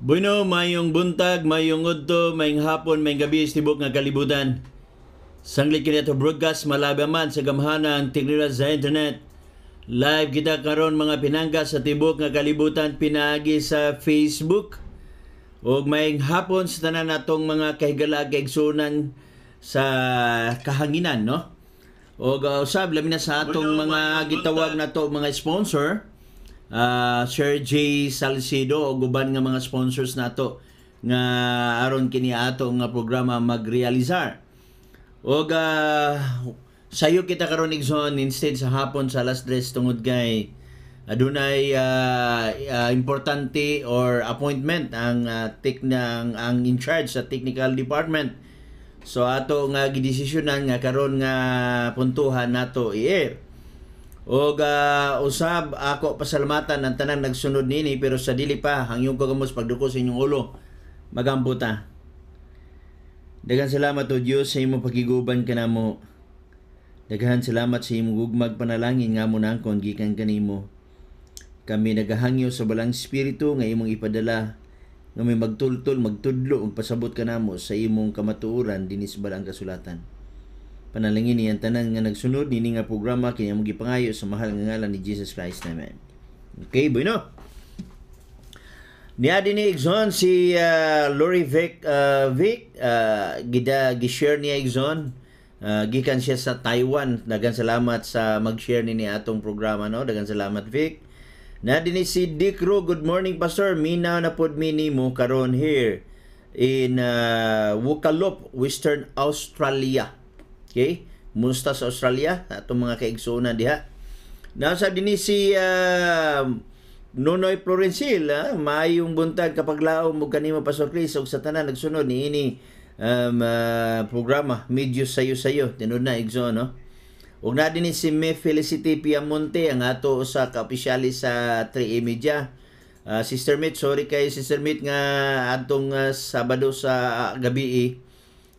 Bueno, mayong buntag, mayong udto, mayong hapon, mayong gabi, istibok nga kalibutan. Sanglit kini ato broadcast malabi man sa gamhanang tignila sa internet. Live kita karon mga pinangga sa tibok nga kalibutan pinaagi sa Facebook. O mayong hapon sa tanan natong mga kahigala kaigsunan sa kahanginan, no? O uh, usab lamin na sa atong mga gitawag na to mga sponsor uh, Sir J. Salcido o guban nga mga sponsors nato nga aron kini ato nga programa magrealizar. O uh, sayo kita karon igsoon instead sa hapon sa last dress tungod kay adunay uh, uh, importante or appointment ang uh, take ng ang in charge sa technical department so ato nga gidesisyonan nga karon nga puntuhan nato i-air o uh, ah, usab ako pasalamatan ang tanang nagsunod nini pero sa dili pa hangyong kagamos pagduko sa inyong ulo magambuta. Daghan salamat o Dios sa imong pagiguban kanamo. Daghan salamat sa imong gugmag panalangin nga mo nang kung gikan kanimo. Kami nagahangyo sa balang espiritu nga imong ipadala nga may magtultol magtudlo ug pasabot kanamo sa imong kamatuoran dinis balang kasulatan. Panalangin niya ang tanan nga nagsunod nini nga programa kini among gipangayo sa mahal nga ngalan ni Jesus Christ naman. Okay, bueno. Niya din ni Exxon si uh, Lori Vic uh, Vic uh, gida gishare niya Exxon uh, gikan siya sa Taiwan. Dagan salamat sa mag-share ni atong programa no. Dagan salamat Vic. Na din si Dick Ro, good morning pastor. Minaw na pod mi nimo karon here in uh, Wukalop, Western Australia Okay? Munsta sa Australia, atong mga kaigsoonan diha. Now sa dinhi si uh, Nunoy Florencil, ha? Ah, maayong buntag kapag laom mo kanimo Pastor Chris ug sa tanan nagsunod ni ini um, uh, programa Medyo Sayo Sayo tinud na igsoon no. Ug na din si Me Felicity Piamonte ang ato sa ka opisyali sa 3A Media. Uh, Sister Mitch, sorry kay Sister Mitch nga adtong uh, Sabado sa uh, gabi eh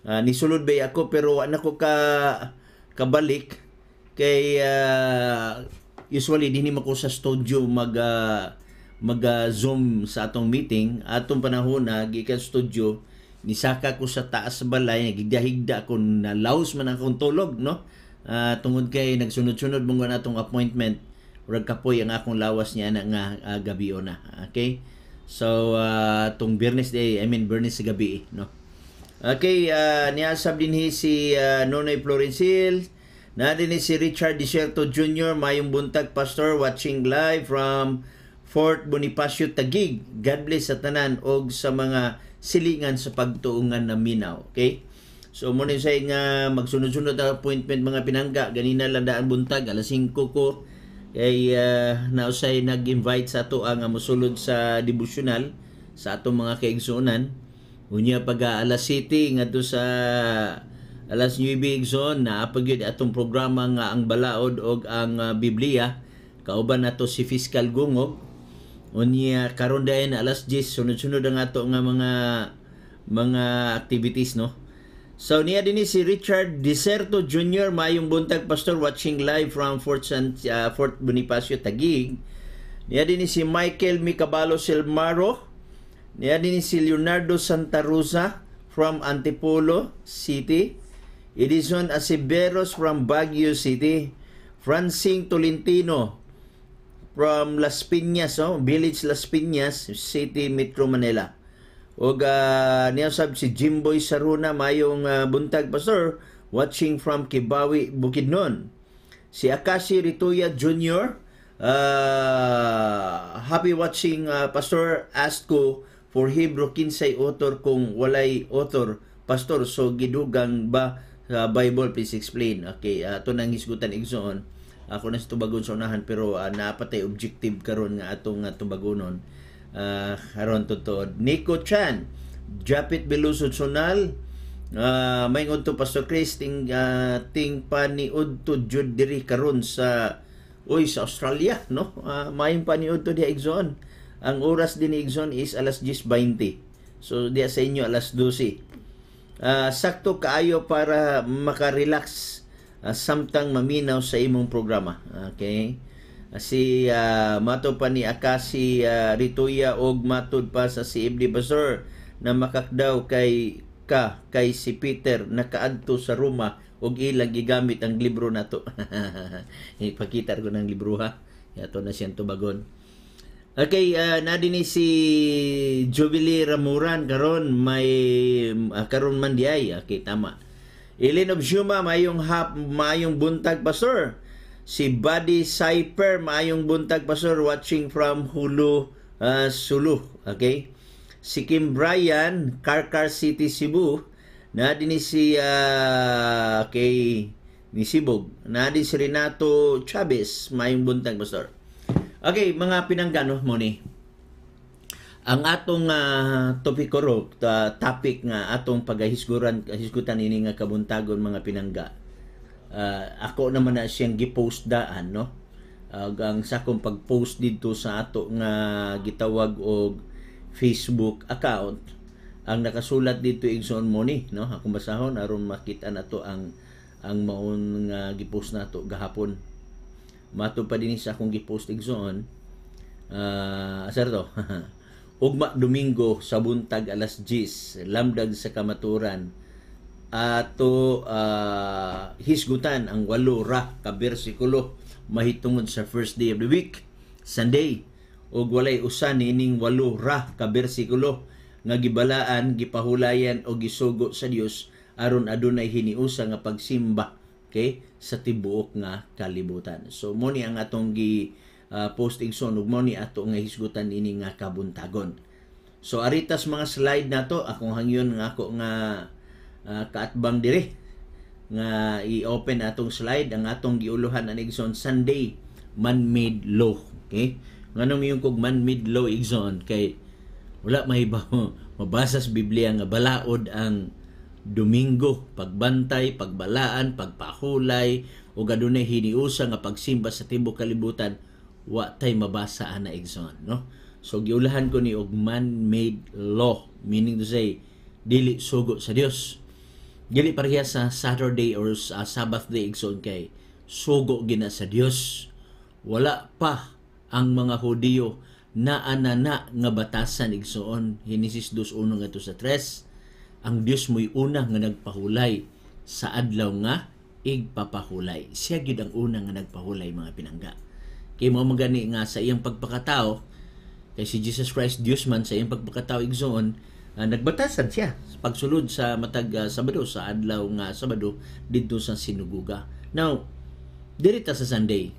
Uh, nisulod bay ako pero anak ko ka kabalik kay uh, usually dinhi ko sa studio mag uh, mag uh, Zoom sa atong meeting atong panahon na gikan studio nisaka ko sa taas balay nagigdahigda ko na laos man akong tulog no uh, tungod kay nagsunod-sunod mong na atong appointment murag kapoy ang akong lawas niya na nga uh, gabi na okay so uh, tong Bernes day I mean Bernes sa gabi no Okay, uh, ah, sab din hi si uh, ah, Nonoy Florencil. Na din si Richard Disierto Jr. Mayong buntag pastor watching live from Fort Bonifacio Tagig. God bless sa tanan og sa mga silingan sa pagtuungan na minaw. Okay? So mo ni say nga magsunod-sunod ang appointment mga pinangga ganina lang daan buntag alas 5 ko kay uh, nausay nag-invite sa ato ang musulod sa devotional sa ato mga kaigsuonan Unya pag ah, alas City nga sa alas 9 Zone na apagyod atong programa nga ang balaod og ang uh, Biblia kauban nato si Fiscal Gungog unya karon dayon alas 10 sunod-sunod ang ato nga mga mga activities no So niya din si Richard Deserto Jr. Mayong buntag pastor watching live from Fort, San, uh, Fort Bonifacio Taguig. Niya din si Michael Micabalo Silmaro niya din si Leonardo Santa Rosa from Antipolo City. Edison Aceveros from Baguio City. Francine Tolentino from Las Piñas, oh, Village Las Piñas, City, Metro Manila. O uh, ah, niya sab si Jimboy Saruna, mayong uh, buntag pastor, watching from Kibawi, Bukidnon. Si Akashi Rituya Jr., uh, ah, happy watching uh, Pastor Astko for Hebrew kinsay author kung walay author pastor so gidugang ba sa uh, Bible please explain okay ah, ato uh, nang hisgutan igsoon ako na sa tubagon sa unahan pero uh, ah, naapatay objective karon nga atong uh, tubagonon uh, karon tutod Nico Chan Japit Belusod Sonal uh, may ngodto Pastor Chris ting uh, ting paniod to jud diri karon sa oy sa Australia no uh, may paniod to di Exxon ang oras din ni Igson is alas 10.20. So, diya sa inyo alas 12. Uh, ah, sakto kaayo para makarelax uh, samtang maminaw sa imong programa. Okay? Ah, si uh, mato pa ni Akasi uh, Rituya og matod pa sa si Ibni Basor na makakdaw kay ka kay si Peter nakaadto sa Roma og ilang gigamit ang libro nato. Ipakita ko ng libro ha. Yato na siyang tubagon. Okay, uh, ah, na din si Jubilee Ramuran karon may uh, karon man diay. Okay, tama. Ilin of Shuma, mayong hap, mayong buntag pa sir. Si Buddy Cyper, mayong buntag pa sir. watching from Hulu, uh, Sulu. Okay? Si Kim Bryan, Karkar City, Cebu. Na din si uh, kay ni Sibog. Na din si Renato Chavez, mayong buntag pa sir. Okay, mga pinanggano mo ni. Ang atong uh, ah, topiko ro, uh, topic nga atong paghisguran hisgutan ini nga kabuntagon mga pinangga. Uh, ako naman na siyang gipost daan no. Uh, ang sakong pagpost dito sa ato nga gitawag og Facebook account ang nakasulat dito igsoon mo ni no akong basahon aron makita nato ang ang maon nga gipost nato gahapon matod pa din sa akong gipost igsoon uh, ah, asar to ugma domingo sa buntag alas 10 lamdag sa kamaturan ato uh, hisgutan ang walo ra ka bersikulo mahitungod sa first day of the week Sunday ug walay usa nining walo ra ka bersikulo nga gibalaan gipahulayan o gisugo sa Dios aron adunay hiniusa nga pagsimba okay sa tibuok nga kalibutan so mo ni ang atong gi uh, posting son ug mo ni ato nga hisgutan ini nga kabuntagon so aritas mga slide nato akong hangyon nga ako nga uh, kaatbang dire nga i-open atong slide ang atong giuluhan ang igsoon Sunday man-made law okay nganong yung kog man-made law igsoon kay wala may mabasa sa Biblia nga balaod ang Domingo, pagbantay, pagbalaan, pagpakulay, o gadunay hiniusa nga pagsimba sa tibok kalibutan, wa tay mabasa ana igsoon, no? So giulahan ko ni og man-made law, meaning to say dili sugo sa Dios. Dili pareha sa Saturday or sa uh, Sabbath day igsoon kay sugo gina sa Dios. Wala pa ang mga Hudiyo na anana nga batasan igsoon Hinesis 2:1 ngadto sa 3 ang Dios mo'y una nga nagpahulay sa adlaw nga igpapahulay. Siya gyud ang una nga nagpahulay mga pinangga. Kay mao magani nga sa iyang pagpakatao kay si Jesus Christ Dios man sa iyang pagpakatao igsoon uh, nagbatasan siya sa pagsulod sa matag uh, Sabado sa adlaw nga Sabado didto sa sinuguga. Now, diri sa Sunday.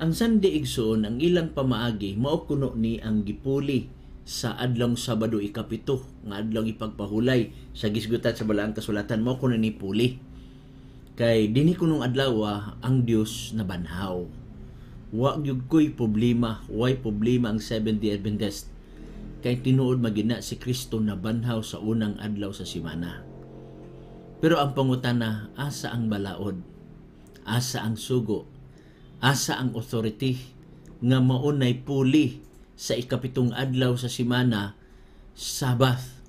Ang Sunday igsoon ang ilang pamaagi mao kuno ni ang gipuli sa adlong Sabado ikapito nga adlong ipagpahulay sa gisgutan sa balaang kasulatan mo ko na ni puli kay dinhi kunong adlaw ah, ang Dios na banhaw wa gyud koy problema way problema ang 7 Seventh Day Adventist kay tinuod magina si Kristo na banhaw sa unang adlaw sa semana pero ang pangutana asa ang balaod asa ang sugo asa ang authority nga maunay puli sa ikapitong adlaw sa simana, Sabbath,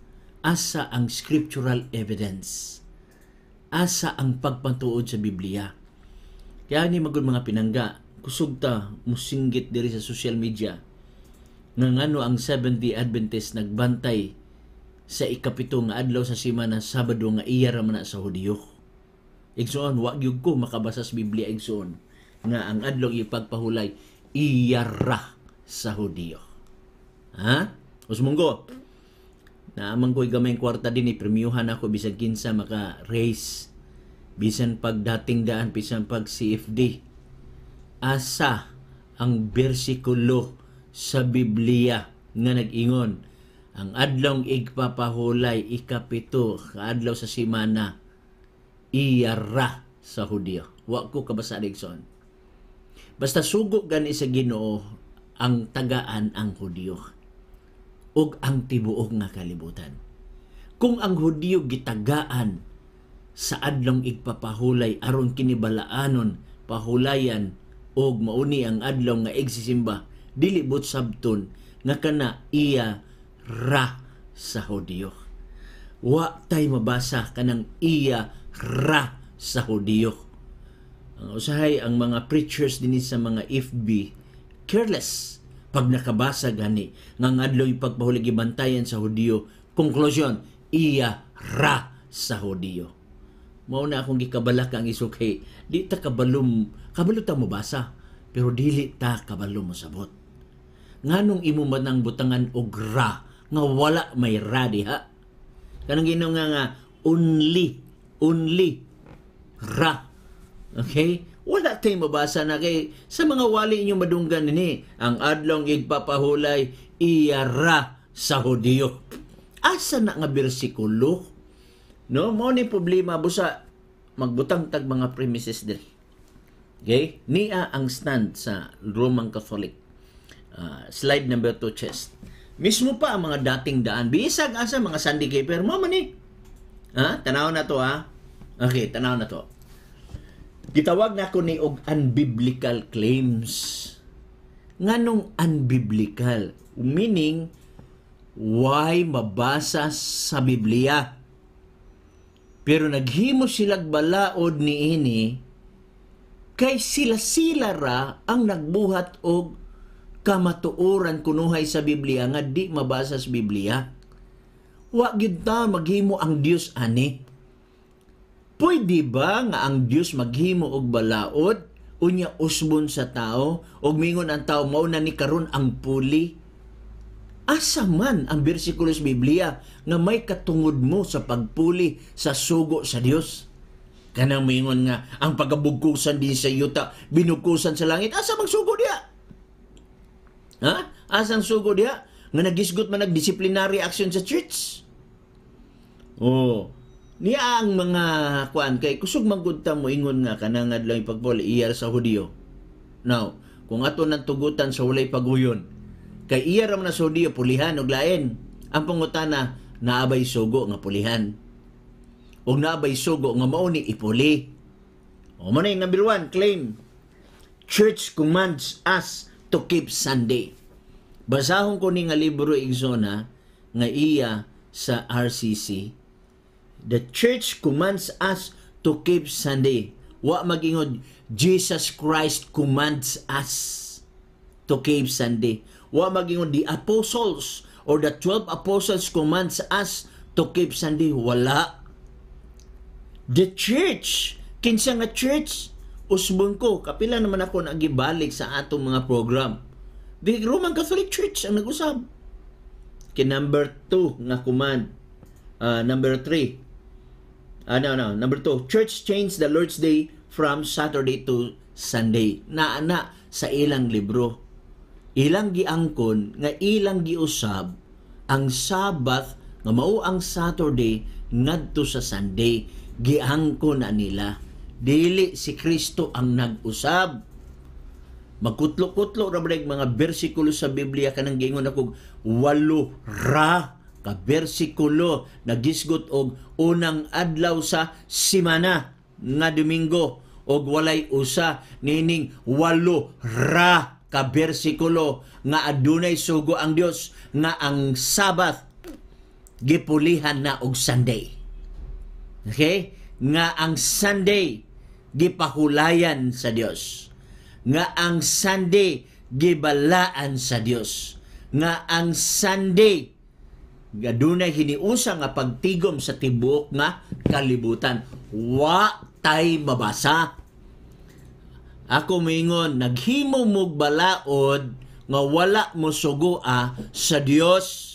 asa ang scriptural evidence, asa ang pagpantuod sa Biblia. Kaya ni magod mga pinangga, kusog ta, musinggit diri sa social media, nga ngano ang 70 Adventist nagbantay sa ikapitong adlaw sa simana Sabado nga iya ra sa Hudyo. Igsoon wa gyud ko makabasa sa Biblia igsoon nga ang adlaw ipagpahulay iya ra sa Hudiyo. Ha? Usmunggo. Naamang ko'y gamay kwarta din, ipremyuhan ako bisan kinsa maka race. Bisan pagdating daan, bisan pag CFD. Asa ang bersikulo sa Biblia nga nag-ingon. Ang adlong igpapahulay, ikapito, kaadlaw sa simana, iyara sa Hudiyo. Wa ko kabasa Basta sugo gani sa Ginoo ang tagaan ang Hudyo ug ang tibuok nga kalibutan. Kung ang Hudyo gitagaan sa adlong igpapahulay aron kinibalaanon pahulayan og mauni ang adlaw nga igsisimba dili but sabton nga kana iya ra sa Hudyo. Wa tay mabasa kanang iya ra sa Hudyo. Ang usahay ang mga preachers din sa mga FB careless pag nakabasa gani nga adloy pagpahuli sa Hudiyo. Conclusion, iya ra sa Hudiyo. Mao na akong gikabalak ang isukay, di ta kabalum, kabalo ta mo basa, pero dili ta kabalo mo sabot. Nganong imo man ang butangan og ra nga wala may ra diha? Kanang ginoo nga nga only only ra. Okay? ate mabasa na kay sa mga wali inyo madunggan ni ang adlong igpapahulay iyara sa Hudiyo. Asa na nga bersikulo? No, mo ni problema busa magbutang tag mga premises diri. Okay? Niya ang stand sa Roman Catholic. Uh, slide number 2 chest. Mismo pa ang mga dating daan. Bisag asa mga Sunday keeper mo man eh. Ha? Tanaw na to ha. Okay, tanaw na to. Gitawag na ko ni og unbiblical claims. Nganong unbiblical? Meaning, why mabasa sa Biblia? Pero naghimo silag balaod ni ini kay sila-sila ra ang nagbuhat og kamatuoran kunuhay sa Biblia nga di mabasa sa Biblia. Wa gyud ta maghimo ang Dios ani. Pwede ba nga ang Dios maghimo og balaod unya usbon sa tao ug mingon ang tao mao na ni karon ang puli? Asa man ang bersikulo sa Biblia nga may katungod mo sa pagpuli sa sugo sa Dios? Kanang mingon nga ang pagabugkusan din sa yuta, binukusan sa langit, asa mang sugo diya? Ha? ang sugo diya? Nga nagisgot man nagdisciplinary action sa church? Oh, niya ang mga kuan kay kusog magudta mo ingon nga kanang adlaw pagpol iyar sa Hudiyo. Now, kung ato nang tugutan sa walay paguyon kay iyar man sa Hudiyo pulihan og lain. Ang pangutana naabay sugo nga pulihan. Og naabay sugo nga mao ni ipuli. O man number one, claim. Church commands us to keep Sunday. Basahon ko ni nga libro Igzona nga iya sa RCC The church commands us to keep Sunday. Wa magingod, Jesus Christ commands us to keep Sunday. Wa magingod, the apostles or the 12 apostles commands us to keep Sunday. Wala. The church, kinsa nga church, usbon ko, kapila naman ako nagibalik sa atong mga program. The Roman Catholic Church ang nag-usab. Kay number 2 nga command. Uh, number 3, Uh, no, no. Number two, church changed the Lord's Day from Saturday to Sunday. Na ana sa ilang libro. Ilang giangkon nga ilang giusab ang Sabbath nga mao ang Saturday ngadto sa Sunday. Giangkon na nila. Dili si Kristo ang nag-usab. Magkutlo-kutlo ra mga bersikulo sa Biblia kanang giingon ako walo ra ka bersikulo nagisgot og unang adlaw sa simana nga Domingo og walay usa nining walo ra ka bersikulo nga adunay sugo ang Dios nga ang Sabbath gipulihan na og Sunday. Okay? Nga ang Sunday gipahulayan sa Dios. Nga ang Sunday gibalaan sa Dios. Nga ang Sunday nga dunay hiniusa nga pagtigom sa tibuok nga kalibutan wa tay mabasa ako mingon naghimo mog balaod nga wala mo sugoa ah, sa Dios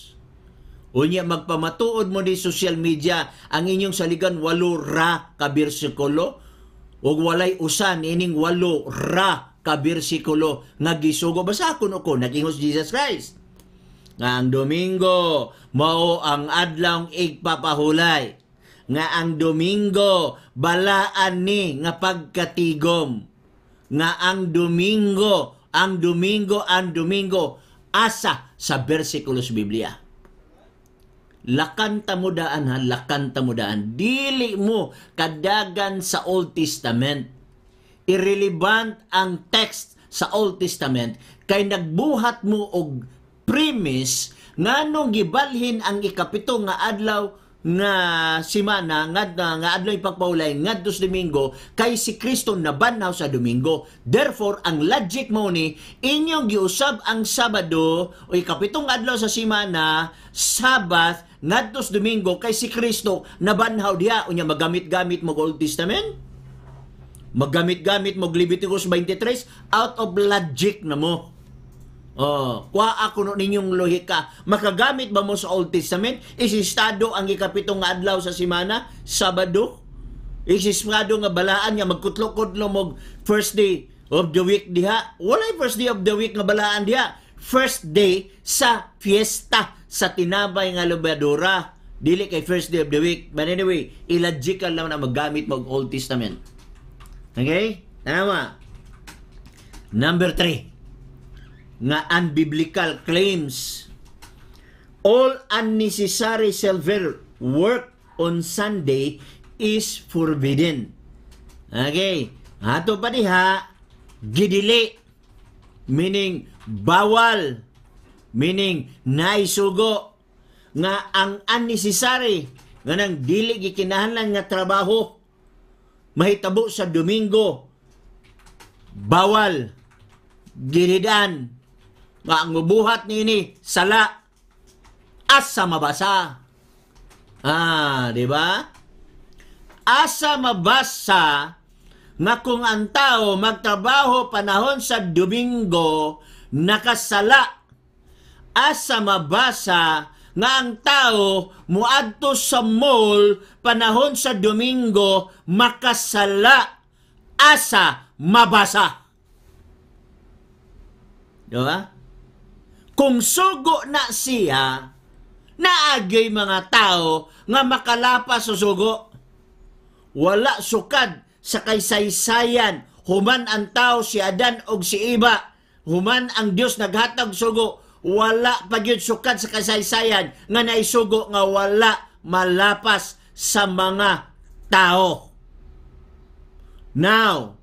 Unya magpamatuod mo di social media ang inyong saligan walo ra ka bersikulo ug walay usan ining walo ra ka bersikulo nga gisugo basa kun ako nagingos Jesus Christ ang Domingo mao ang adlaw igpapahulay nga ang Domingo balaan ni nga pagkatigom nga ang Domingo ang Domingo ang Domingo asa sa bersikulo sa Biblia lakan ta mo daan ha lakan ta mo daan dili mo kadagan sa Old Testament irrelevant ang text sa Old Testament kay nagbuhat mo og premise nganong gibalhin ang ikapito nga adlaw nga simana ngadto nga adlaw pagpaulay ngadto dos Domingo kay si Kristo nabanhaw sa Domingo therefore ang logic mo ni inyong giusab ang Sabado o ikapitong adlaw sa simana Sabbath ngadto dos Domingo kay si Kristo nabanhaw diha unya magamit-gamit mo Old Testament magamit-gamit mo Leviticus 23 out of logic na mo Oh, kwa ako no ninyong lohika. Makagamit ba mo sa Old Testament? Isistado ang ikapitong nga adlaw sa semana, Sabado. Isistado nga balaan nga magkutlokod-lo mog first day of the week diha. Walay first day of the week nga balaan diha. First day sa fiesta sa tinabay nga lobadora. Dili kay first day of the week. But anyway, illogical lang na maggamit mog Old Testament. Okay? Tama. Number three nga unbiblical claims. All unnecessary silver work on Sunday is forbidden. Okay. Ato pa diha, gidili. Meaning, bawal. Meaning, naisugo. Nga ang unnecessary, nga nang dili gikinahanglan nga trabaho, mahitabo sa Domingo, bawal, gilidan, nga ang mubuhat nini sala asa mabasa. Ah, di ba? Asa mabasa nga kung ang tao magtrabaho panahon sa Domingo nakasala. Asa mabasa nga ang tao muadto sa mall panahon sa Domingo makasala. Asa mabasa. Diba? Kung sugo na siya, naagay mga tao nga makalapas sa sugo. Wala sukad sa kaysaysayan, human ang tao si Adan og si Iba, human ang Dios naghatag sugo, wala pagyud sukad sa kasaysayan nga naisugo nga wala malapas sa mga tao. Now,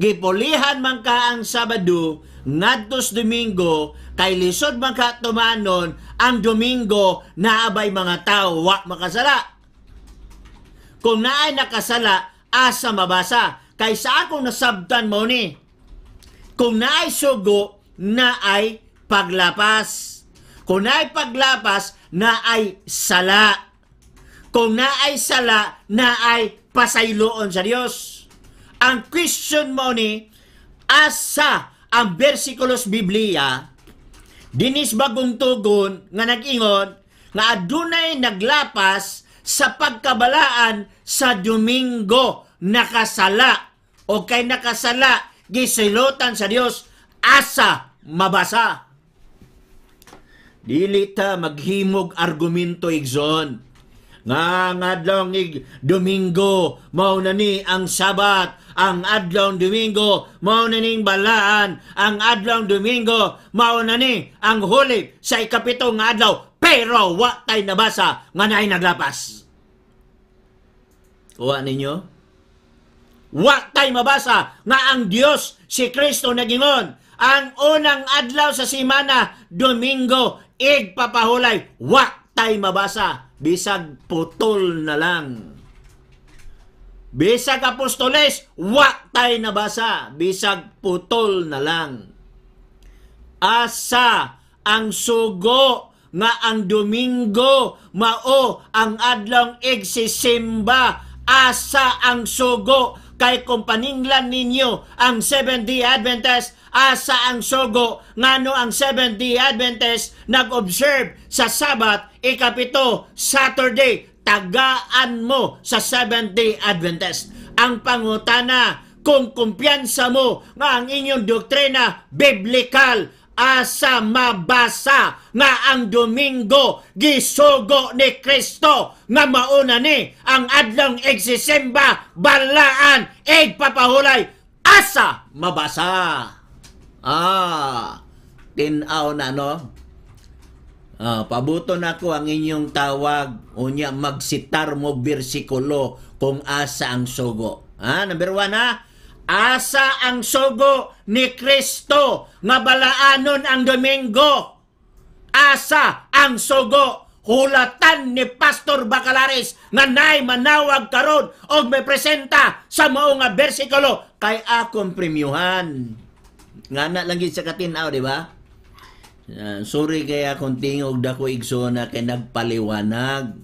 gipulihan man ka ang Sabado ngadtos Domingo Kay lisod man katumanon ang Domingo naabay mga tao wa makasala. Kung naay nakasala asa mabasa kay sa akong nasabtan mo ni. Kung naay sugo naay paglapas. Kung naay paglapas naay sala. Kung naay sala naay pasayloon sa Dios. Ang question mo ni asa ang versikulos Biblia dinis bagong nga nagingon nga adunay naglapas sa pagkabalaan sa Domingo nakasala o kay nakasala gisilotan sa Dios asa mabasa dili ta maghimog argumento igsoon nga ngadlong ig Domingo mao na ni ang Sabat ang adlong Domingo mao na ning balaan ang adlong Domingo mao na ni ang huli sa ikapitong adlaw pero wa tay nabasa nga naay naglapas Kuha ninyo wa tay mabasa nga ang Dios si Kristo nagingon ang unang adlaw sa semana Domingo igpapahulay wa tay mabasa bisag putol na lang Bisag apostoles, wa tay nabasa. Bisag putol na lang. Asa ang sugo nga ang Domingo mao ang adlong igsisimba asa ang sugo kay kung paninglan ninyo ang Seventh-day Adventist asa ang sugo ngano ang Seventh-day Adventist nag-observe sa Sabat ikapito Saturday tagaan mo sa Seventh-day Adventist. Ang pangutana, kung kumpiyansa mo nga ang inyong doktrina biblical, asa mabasa nga ang Domingo gisugo ni Kristo nga mauna ni ang adlong egsisimba balaan eg papahulay asa mabasa ah tinaw na no Uh, pabuto na ko ang inyong tawag unya magsitar mo bersikulo kung asa ang sugo. Ha? Number one ha? Asa ang sugo ni Kristo nga balaanon ang Domingo. Asa ang sugo hulatan ni Pastor Bacalares nga nay manawag karon og may presenta sa mao nga bersikulo kay akong premiuhan. Nga na lang gid sa katinaw, di ba? Ah, sorry kaya kung tingog ko igsona kay nagpaliwanag.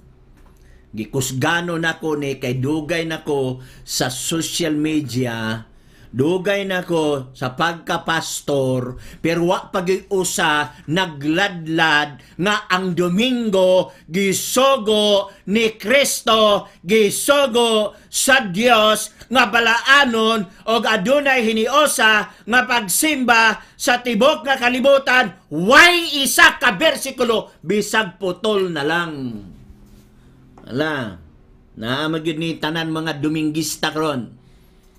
Gikusgano nako ni kay dugay nako sa social media Dugay nako sa pagkapastor, pero wa pag-usa nagladlad nga ang Domingo gisogo ni Kristo, gisogo sa Dios nga balaanon og adunay hiniosa nga pagsimba sa tibok nga kalibutan way isa ka bersikulo bisag putol na lang. Ala, na magid ni tanan mga Dominggista karon.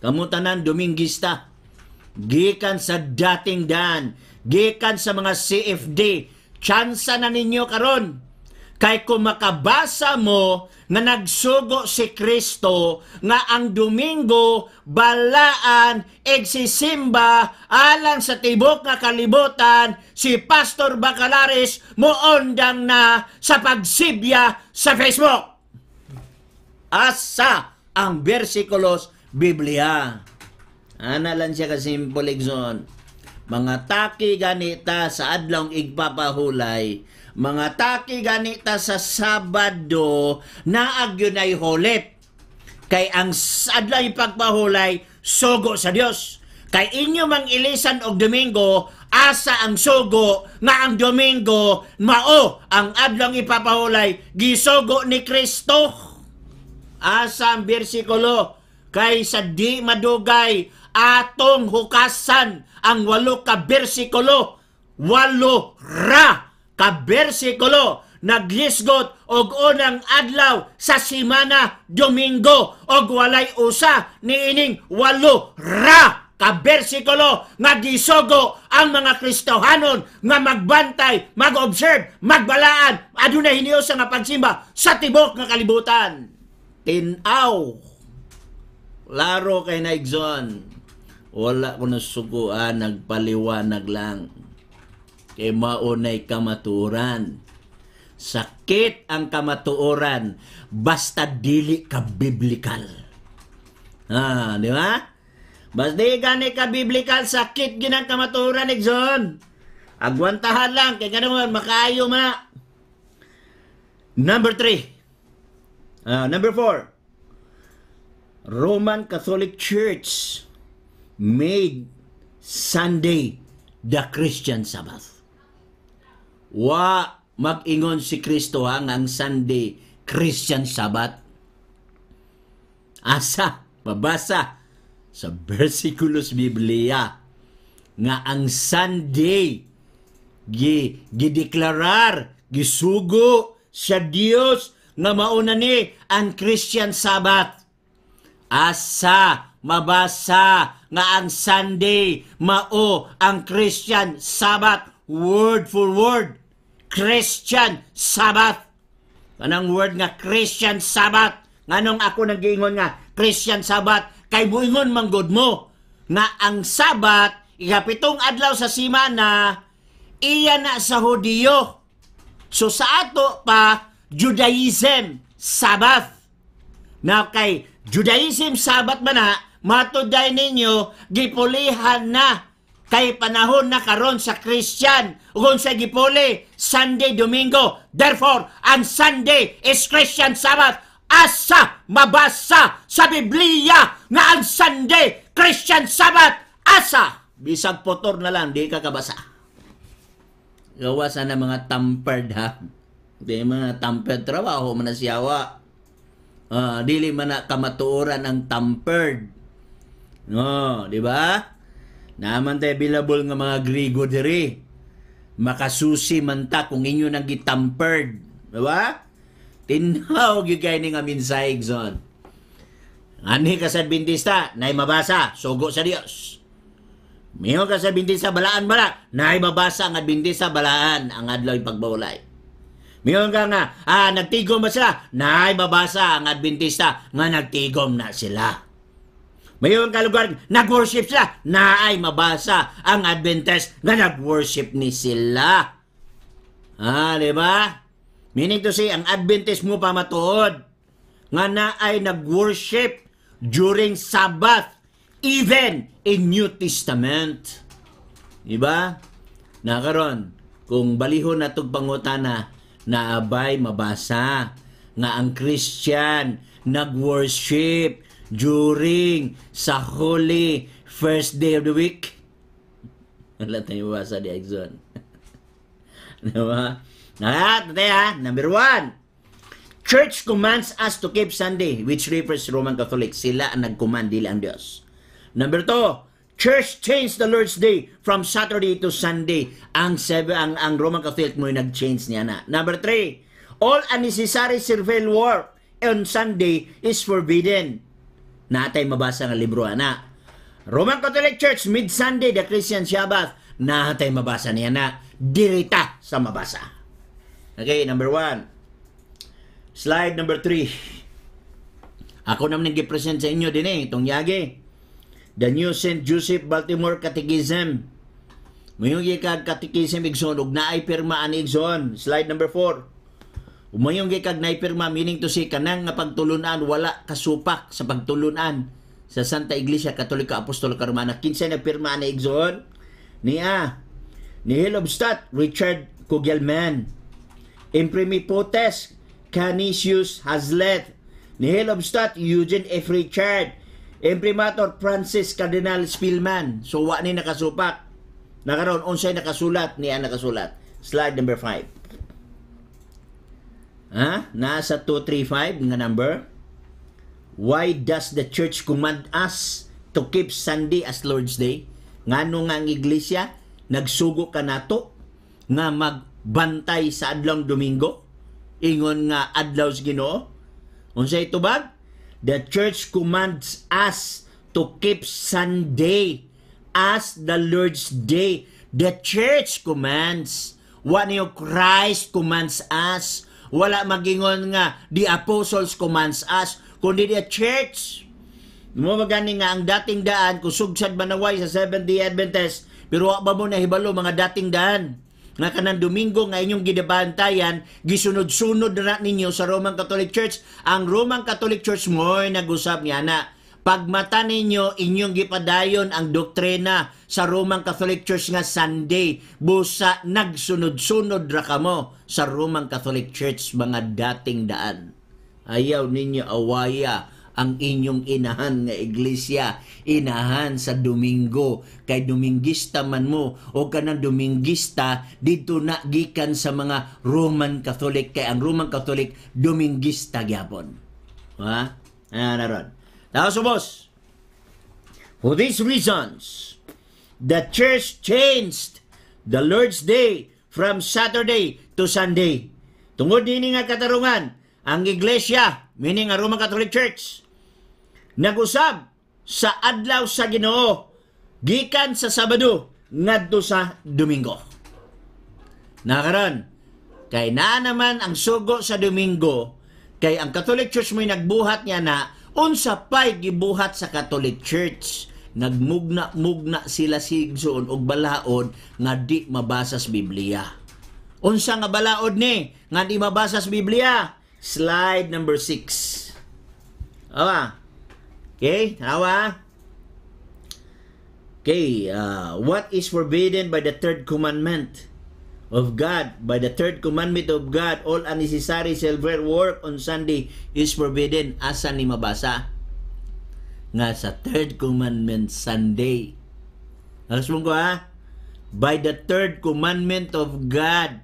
Kamutanan Dominguista. Gikan sa dating dan, gikan sa mga CFD, tsansa na ninyo karon. Kay kung makabasa mo nga nagsugo si Kristo nga ang Domingo balaan egsisimba alang sa tibok nga kalibutan si Pastor Bacalaris muondang na sa pagsibya sa Facebook. Asa ang bersikulos Biblia. Ana lang siya kasimple igsoon. Mga taki ganita sa adlong igpapahulay. Mga taki ganita sa Sabado na agyon ay holip. Kay ang adlong ipagpahulay, sugo sa Dios. Kay inyo mang ilisan og Domingo, asa ang sugo nga ang Domingo mao ang adlong ipapahulay gisugo ni Kristo. Asa ang bersikulo kaysa di madugay atong hukasan ang walo ka bersikulo walo ra ka bersikulo naglisgot og unang adlaw sa simana Domingo og walay usa niining walo ra ka bersikulo nga gisugo ang mga Kristohanon nga magbantay, mag-observe, magbalaan adunay hiniusa nga pagsimba sa tibok nga kalibutan. Tinaw Laro kay Naigson. Wala ko nasuguan, nagpaliwanag lang. Kay maunay kamaturan. Sakit ang kamatuoran basta dili ka biblical. Ha, di ba? Basta di gani ka biblical, sakit ginang kamatuoran, Igson. Agwantahan lang, kay ganun makayo ma. Number three. Uh, number four. Roman Catholic Church made Sunday the Christian Sabbath. Wa mag si Kristo ang Sunday Christian Sabbath. Asa, babasa sa versikulos Biblia nga ang Sunday gi gideklarar gisugo sa Dios nga mauna ni ang Christian Sabbath. Asa mabasa nga ang Sunday mao ang Christian Sabbath word for word. Christian Sabbath. Kanang word nga Christian Sabbath. Nganong ako nagingon nga Christian Sabbath kay buingon manggod mo nga ang Sabbath ikapitong adlaw sa simana iya na sa Hudiyo. So sa ato pa Judaism, Sabbath. Na kay Judaism sabat man na, matuday ninyo, gipulihan na kay panahon na karon sa Christian ug sa gipuli Sunday Domingo therefore ang Sunday is Christian Sabbath asa mabasa sa Biblia nga ang Sunday Christian Sabbath asa bisag potor na lang di ka kabasa gawa sana mga tampered ha di mga tampered trabaho man siyawa Uh, dili man na kamatuoran ang tampered. No, di ba? Naman tayo bilabol nga mga grigo diri. Makasusi man ta kung inyo nang gitampered. Di ba? Tinhaw gyud kay ni nga minsayig son. Ani ka sa Adventista, nay mabasa, sugo sa Dios. Miho ka sa Adventista balaan bala, nay mabasa ang Adventista balaan ang adlaw pagbawlay. Miyon ka nga, ah, nagtigom ba sila? Nay, babasa ang Adventista nga nagtigom na sila. Mayon ka lugar, nag-worship sila. Naay mabasa ang Adventist nga nag-worship ni sila. Ah, di ba? Meaning to say, ang Adventist mo pa matuod nga naay nag-worship during Sabbath even in New Testament. Di ba? Nakaron, kung baliho na tugpangutana, na abay mabasa nga ang Christian nag-worship during sa holy first day of the week. Wala tayong mabasa di Exxon. diba? Alright, tayo ha. Number one. Church commands us to keep Sunday, which refers to Roman Catholic. Sila ang nag-command, dili ang Diyos. Number two, Church changed the Lord's Day from Saturday to Sunday. Ang, seven, ang, ang Roman Catholic mo nag-change niya na. Number three, all unnecessary civil work on Sunday is forbidden. Natay mabasa ng libro ana. Roman Catholic Church, mid-Sunday, the Christian Sabbath. Natay mabasa niya na. Dirita sa mabasa. Okay, number one. Slide number three. Ako naman nag-present sa inyo din eh, itong yagi. The New St. Joseph Baltimore Catechism. Mayong gikag catechism igsoon ug naay pirma ani igsoon. Slide number 4. Umayong gikag naay pirma meaning to say kanang nga pagtulunan wala kasupak sa pagtulunan sa Santa Iglesia Katolika Apostolika Romana. Kinsa na pirma ani igsoon? Niya ni Hilobstadt Richard Kugelman. Imprimi Potes Canisius Hazlet. Ni Hilobstadt Eugene F. Richard. Imprimator Francis Cardinal Spielman. So wa ni nakasupak. Nakaroon unsay nakasulat niya nakasulat. Slide number 5. Ha? Nasa 235 nga number. Why does the church command us to keep Sunday as Lord's Day? Ngano nga ang iglesia nagsugo ka kanato na magbantay sa adlong Domingo? Ingon nga adlaw sa Ginoo? Unsay tubag? The church commands us to keep Sunday as the Lord's day. The church commands. What niyo Christ commands us. Wala magingon nga the apostles commands us, kundi the church. Mumagani nga ang dating daan, sugsad manaway sa 70 Adventists pero wak ba mo nahibalo mga dating daan? nga kanang Domingo nga inyong gidabantayan, gisunod-sunod na ninyo sa Roman Catholic Church. Ang Roman Catholic Church mo nag-usap niya na pagmata ninyo inyong gipadayon ang doktrina sa Roman Catholic Church nga Sunday busa nagsunod-sunod ra kamo sa Roman Catholic Church mga dating daan ayaw ninyo awaya ang inyong inahan nga iglesia inahan sa Domingo kay Dominggista man mo o kanang Dominggista dito na gikan sa mga Roman Catholic kay ang Roman Catholic Dominggista gyapon ha ah naron tapos boss for these reasons the church changed the Lord's day from Saturday to Sunday tungod dinhi nga katarungan ang iglesia, meaning ang Roman Catholic Church, nagusab sa adlaw sa Ginoo gikan sa Sabado ngadto sa Domingo. Nakaron, kay na naman ang sugo sa Domingo kay ang Catholic Church may nagbuhat niya na unsa pay gibuhat sa Catholic Church nagmugna-mugna sila sigsoon og balaod nga di mabasa sa Biblia. Unsa nga balaod ni nga di mabasa sa Biblia? Slide number 6. Awa. Okay, awa. Okay, uh, what is forbidden by the third commandment of God? By the third commandment of God, all unnecessary silver work on Sunday is forbidden. Asa ni mabasa? Nga sa third commandment Sunday. Alas mo ko ha? By the third commandment of God,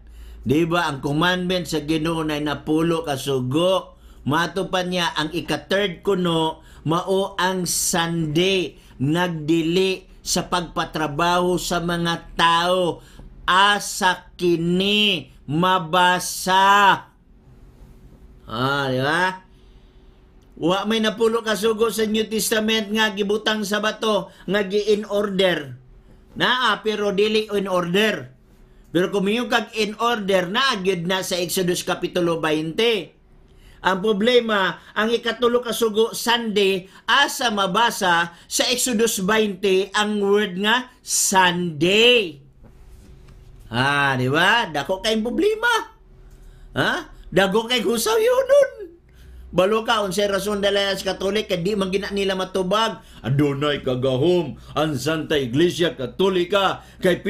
Di ba ang commandment sa Ginoo na napulo kasugo, sugo, niya ang ika-third kuno mao ang Sunday nagdili sa pagpatrabaho sa mga tao asa kini mabasa. Ah, di ba? Wa may napulo kasugo sa New Testament nga gibutang sa bato nga gi-in order. Naa pero dili in order. Pero kumiyong kag in order na agyod na sa Exodus Kapitulo 20. Ang problema, ang ikatulo kasugo Sunday asa mabasa sa Exodus 20 ang word nga Sunday. Ah, di ba? Dako kay problema. Ha? Dako kay husaw yun nun. Baloka, ka, unsay rason dala sa Katolik kay di man gina nila matubag. Adunay kagahom ang Santa Iglesia Katolika kay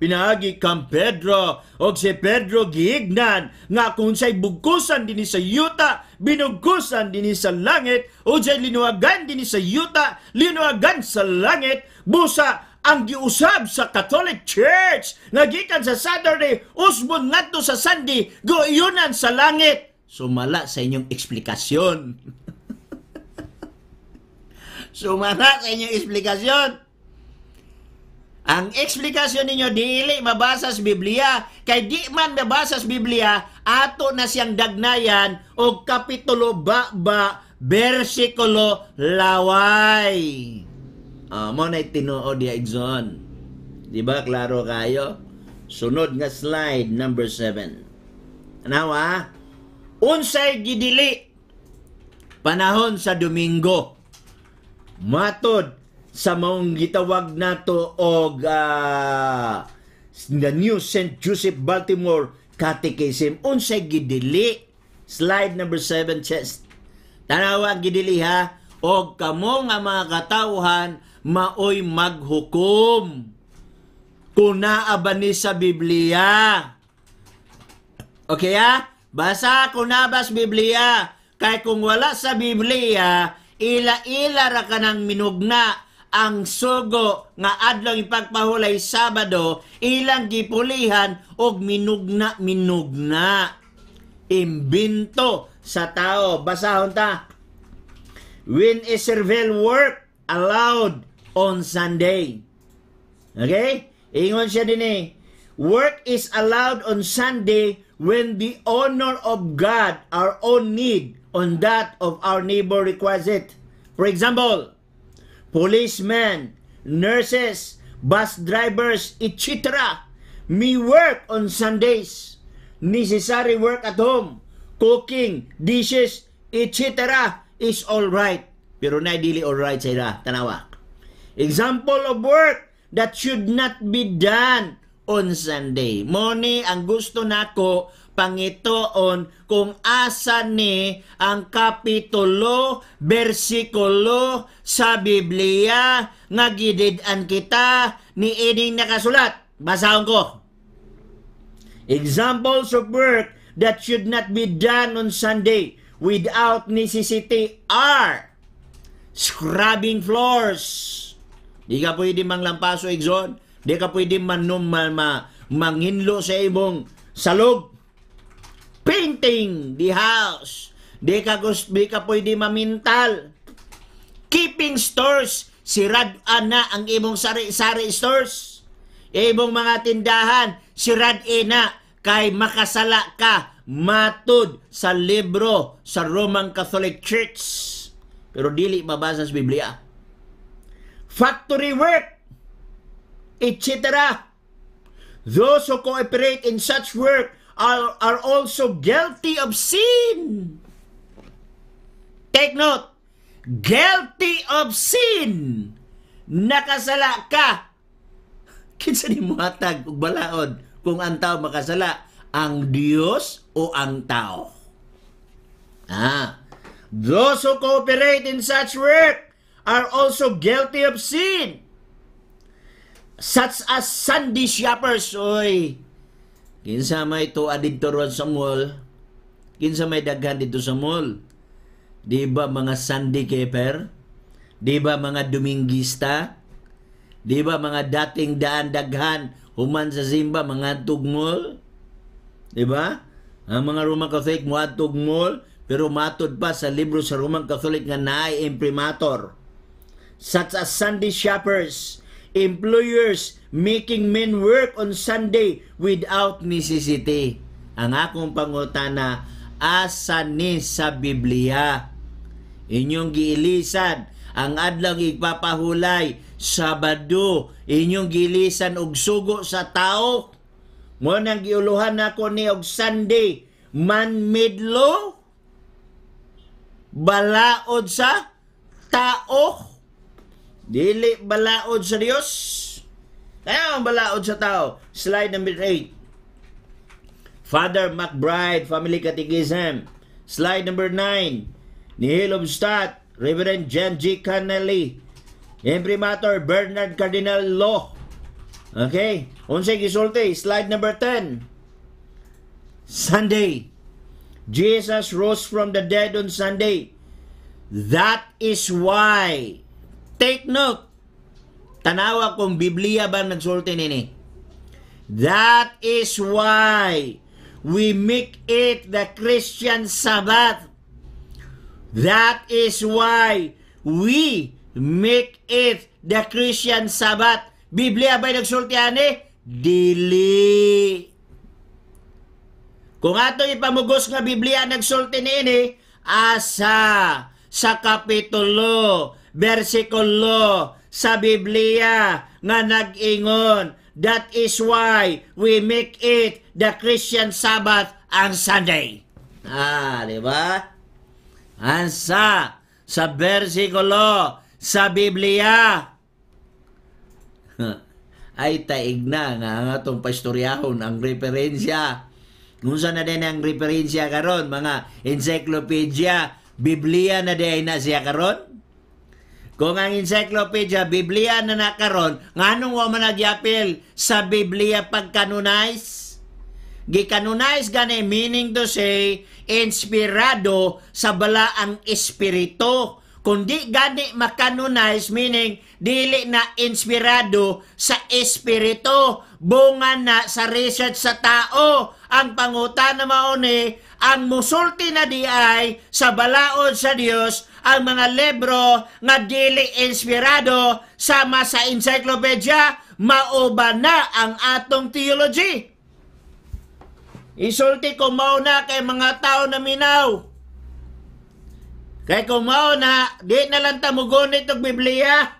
pinaagi kang Pedro o si Pedro giignan nga kung say bugkusan dinhi sa yuta, binugkusan dinhi sa langit o say linuwagan dinhi sa yuta, linuwagan sa langit busa ang giusab sa Catholic Church nga sa Saturday usbon ngadto sa Sunday goyunan sa langit Sumala sa inyong eksplikasyon. Sumala sa inyong eksplikasyon. Ang eksplikasyon ninyo dili mabasa sa Biblia kay di man mabasa sa Biblia ato na siyang dagnayan og kapitulo ba ba bersikulo laway. Uh, mo na tinuod ya Exxon. Di ba klaro kayo? Sunod nga slide number 7. Ano ah? unsay gidili panahon sa Domingo matod sa maong gitawag nato og uh, the New St. Joseph Baltimore Catechism unsay gidili slide number 7 chest tanawa gidili ha og kamo nga mga katawhan maoy maghukom kuna ba ni sa Biblia okay ha Basa kunabas Biblia. Kay kung wala sa Biblia, ila-ila ra ka ng minugna ang sugo nga adlong ipagpahulay Sabado ilang gipulihan og minugna minugna imbinto sa tao basahon ta when is surveil work allowed on Sunday okay ingon siya din eh work is allowed on Sunday when the honor of God, our own need, on that of our neighbor requires it. For example, policemen, nurses, bus drivers, etc. may work on Sundays. Necessary work at home, cooking, dishes, etc. is all right. Pero na dili all right sa ira, tanawa. Example of work that should not be done on Sunday. Money ang gusto nako Panginoon kung asa ni ang kapitulo bersikulo sa Biblia nga gididan kita ni ining nakasulat. Basahon ko. Examples of work that should not be done on Sunday without necessity are scrubbing floors. Di ka pwede manglampaso, lampaso, Exxon Di ka pwede manum, ma, ma, manginlo sa imong salog. Painting the house. Di ka, gust, di ka pwede mamintal. Keeping stores. Sirad-an ah, na ang imong sari-sari stores. Imong mga tindahan, sirad-in eh, na. Kay makasala ka matud sa libro sa Roman Catholic Church. Pero dili mabasa sa Biblia. Factory work etc. Those who cooperate in such work are, are also guilty of sin. Take note, guilty of sin. Nakasala ka. Kinsa ni muhatag balaod kung ang tao makasala, ang Diyos o ang tao. Ah, those who cooperate in such work are also guilty of sin such as Sunday shoppers, oy. Kinsa may to adidto ron sa mall? Kinsa may daghan dito sa mall? Di ba mga Sunday keeper? Di ba mga Dominggista? Di ba mga dating daan daghan human sa simba mga tugmol? Di ba? Ang mga Roman Catholic mo tugmol pero matod pa sa libro sa Roman Catholic nga naay imprimator. Such as Sunday shoppers, employers making men work on Sunday without necessity. Ang akong pangutana, asa ni sa Biblia? Inyong giilisan, ang adlang ipapahulay, Sabado, inyong gilisan og sugo sa tao. Mo nang giuluhan nako ni og Sunday, man-made balaod sa tao. Dili balaod sa Dios. Kaya ang balaod sa tao. Slide number 8. Father McBride, Family Catechism. Slide number 9. Nihil Obstat, Reverend Jan G. Connelly. Imprimator Bernard Cardinal Law. Okay. Unsay gisulti. Slide number 10. Sunday. Jesus rose from the dead on Sunday. That is why Take note. Tanawa kung Biblia ba nagsulti nini. That is why we make it the Christian Sabbath. That is why we make it the Christian Sabbath. Biblia ba nagsulti ani? Dili. Kung ato ipamugos nga Biblia nagsulti nini, ini, asa sa kapitulo versikulo sa Biblia nga nag-ingon, That is why we make it the Christian Sabbath on Sunday. Ah, di ba? Ansa sa versikulo sa Biblia. Ay taig na nga nga itong pastoryahon ang referensya. Unsa na din ang referensya karon mga encyclopedia, Biblia na din na siya karon? Kung ang encyclopedia, Biblia na nakaron, nga nung wa managyapil sa Biblia pagkanunize? Gikanunize gani, meaning to say, inspirado sa bala ang espiritu. Kundi gani makanunize, meaning dili na inspirado sa espiritu. Bunga na sa research sa tao. Ang pangutan na mauni, ang musulti na di ay sa balaod sa Dios ang mga libro nga dili inspirado sama sa encyclopedia maoba na ang atong theology. Isulti ko mao na kay mga tao na minaw. Kay ko mao na, di na lang ta tamugon itong Biblia.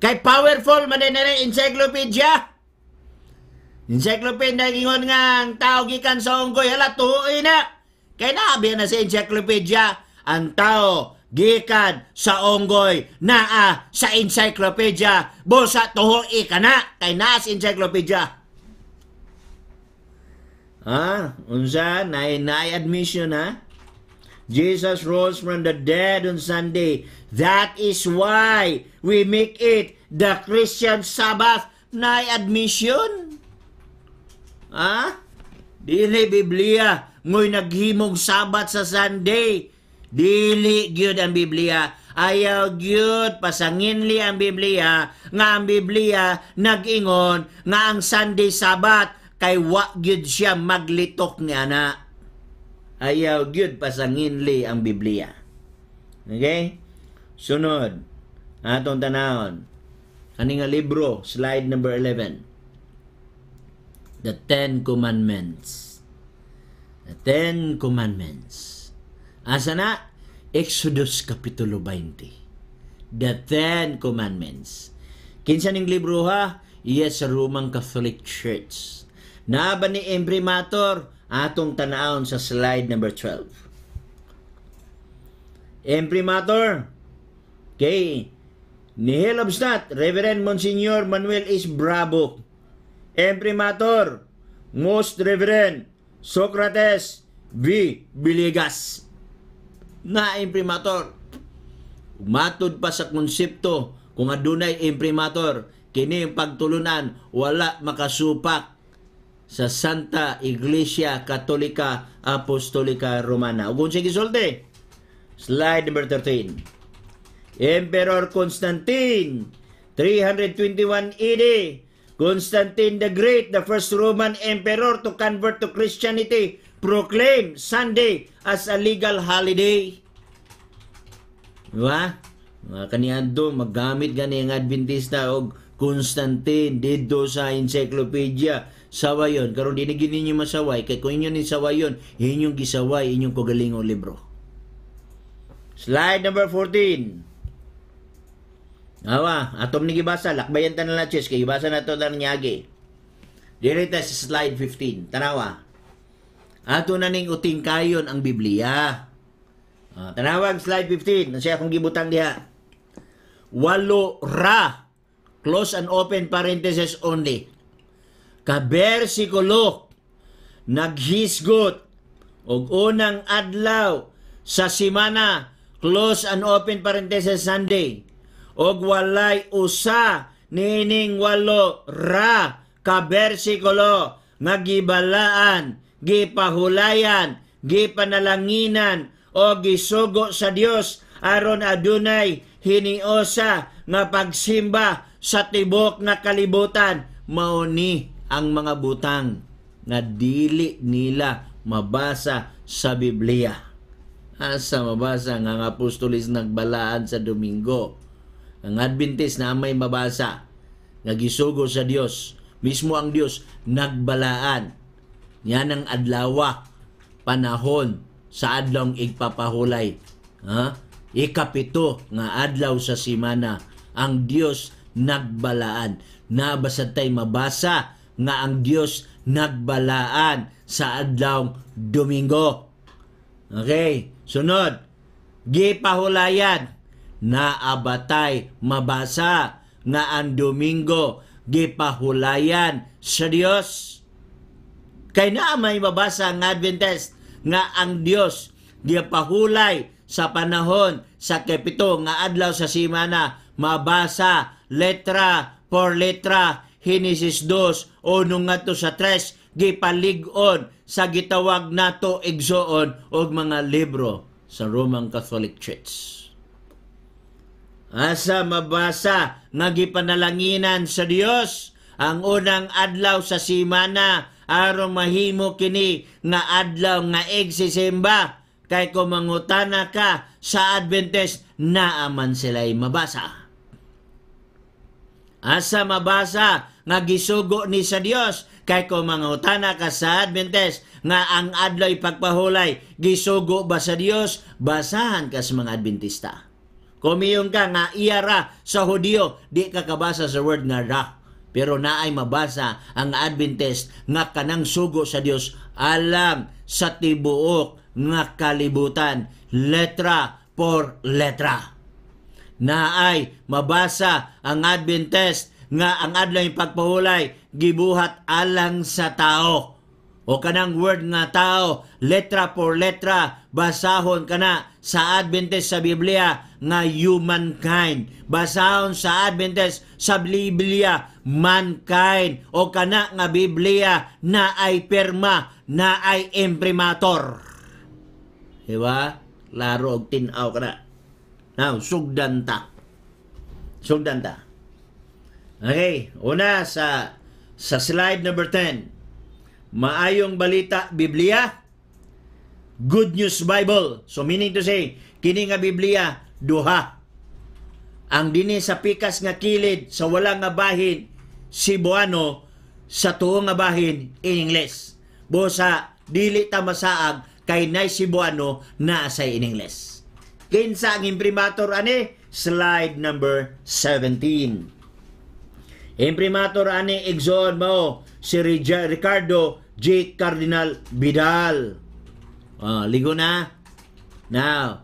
Kay powerful man ni rin encyclopedia. Encyclopedia ingon nga ang tao gikan sa unggoy hala tuoy na. Kay naabi na sa encyclopedia ang tao gikan sa ongoy naa sa encyclopedia bosa toho ikana kay naa sa encyclopedia ha unsa nay nay admission ha? Jesus rose from the dead on Sunday. That is why we make it the Christian Sabbath nay admission. Ha? dili Biblia ngo'y naghimog Sabat sa Sunday Dili gyud ang Biblia. Ayaw gyud pasanginli ang Biblia nga ang Biblia nag-ingon nga ang Sunday Sabat kay wa gyud siya maglitok ni ana. Ayaw gyud pasanginli ang Biblia. Okay? Sunod, atong tanahon. Ani nga libro, slide number 11. The Ten Commandments. The Ten Commandments. Asa na? Exodus Kapitulo 20. The Ten Commandments. Kinsa ning libro ha? Yes, sa Roman Catholic Church. Naaba ni Imprimator atong tanawon sa slide number 12. Imprimator, okay, ni Helobstadt, Reverend Monsignor Manuel H. Bravo. Imprimator, Most Reverend Socrates V. Biligas na imprimatur. Matod pa sa konsepto kung adunay imprimatur, kini ang pagtulunan wala makasupak sa Santa Iglesia Katolika Apostolika Romana. Ugon si gisulti. Slide number 13. Emperor Constantine 321 AD Constantine the Great, the first Roman emperor to convert to Christianity, proclaim Sunday as a legal holiday. Diba? Mga kaniadto, maggamit gani ang Adventista og Constantine didto sa encyclopedia sawayon karon dinhi gini ninyo masaway kay kun inyo ni sawayon inyong gisaway inyong kogalingong libro slide number 14 Awa, atom ni gibasa, lakbayan ta na lang, Chis, kay gibasa na to ng nyagi. Dili sa slide 15. Tanawa, Ato na ning uting kayon ang Biblia. Uh, tanawag slide 15. nasaya akong gibutan diha. Walo ra. Close and open parenthesis only. Ka bersikulo Naghisgot. Og unang adlaw sa semana Close and open parenthesis Sunday. Og walay usa nining walo ra ka bersikulo gibalaan gipahulayan, gipanalanginan o gisugo sa Dios aron adunay hiniosa nga pagsimba sa tibok nga kalibutan mao ni ang mga butang nga dili nila mabasa sa Biblia asa mabasa nga ang apostolis nagbalaan sa Domingo. Ang Adventist na may mabasa nga gisugo sa Dios, mismo ang Dios nagbalaan yan ang adlawa panahon sa adlawng igpapahulay. Ha? Ikapito nga adlaw sa simana ang Dios nagbalaan. Nabasad tay mabasa nga ang Dios nagbalaan sa adlaw Domingo. Okay, sunod. Gipahulayan abatay mabasa nga ang Domingo gipahulayan sa Dios. Kay naa may mabasa nga Adventist nga ang Dios gipahulay sa panahon sa kapito nga adlaw sa simana mabasa letra por letra Genesis 2 o nung ngadto sa 3 gipalig sa gitawag nato igsoon og mga libro sa Roman Catholic Church. Asa mabasa nga gipanalanginan sa Dios ang unang adlaw sa simana aron mahimo kini nga adlaw nga egsisimba kay kung mangutana ka sa Adventist na naaman sila'y mabasa. Asa mabasa nga gisugo ni sa Dios kay kung mangutana ka sa Adventist nga ang adlaw pagpahulay gisugo ba sa Dios basahan ka sa mga Adventista. Kumiyong ka nga iyara sa Hudyo di ka kabasa sa word nga ra pero naay mabasa ang Adventist nga kanang sugo sa Dios alang sa tibuok nga kalibutan letra por letra naay mabasa ang Adventist nga ang adlay pagpahulay gibuhat alang sa tao o kanang word nga tao letra por letra basahon kana sa Adventist sa Biblia nga humankind basahon sa Adventist sa Biblia mankind o kana nga Biblia na ay perma na ay imprimator. Diba? Laro og tinaw kana. Now, sugdanta. Sugdanta. Sugdan ta. Okay, una sa sa slide number 10. Maayong balita Biblia, Good News Bible. So meaning to say, kini nga Biblia duha ang dini sa pikas nga kilid sa wala nga bahin si Buano sa tuo nga bahin in English. Bo sa dili ta masaag kay nay Cebuano na say in English. Kinsa ang imprimatur ani? Slide number 17. Imprimatur ani Exxon mao si Ricardo J. Cardinal Vidal. Oh, ligo na. Now,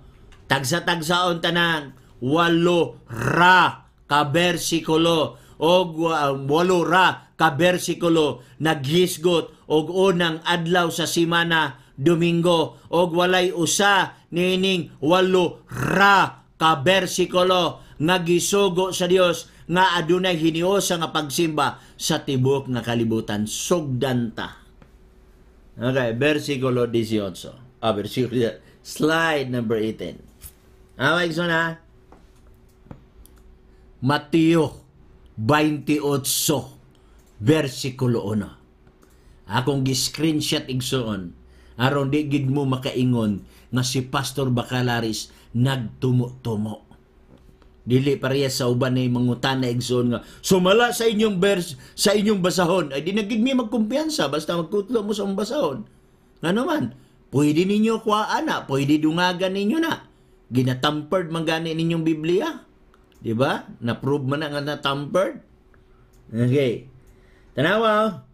tagsa-tagsaon tanang walo ra kabersikulo og uh, walo ra kabersikulo naghisgot og unang adlaw sa simana Domingo og walay usa nining walo ra kabersikulo nga gisugo sa Dios nga adunay hiniosa nga pagsimba sa tibok nga kalibutan sugdanta ta. Okay, versikulo 18. Ah, versikulo slide number 18. Ah, so na. Mateo 28 versikulo 1. Akong gi-screenshot igsoon aron di gid mo makaingon nga si Pastor Bacalaris nagtumo-tumo. Dili pareha sa uban na mangutan na igsoon nga sumala sa inyong vers sa inyong basahon ay di na gid mi magkumpiyansa basta magkutlo mo sa mong basahon. Nga naman, pwede ninyo kuha ana, pwede dungagan ninyo na. Ginatampered man gani ninyong Biblia. Di ba? Na-prove man nga na-tampered. Okay. Tanawa,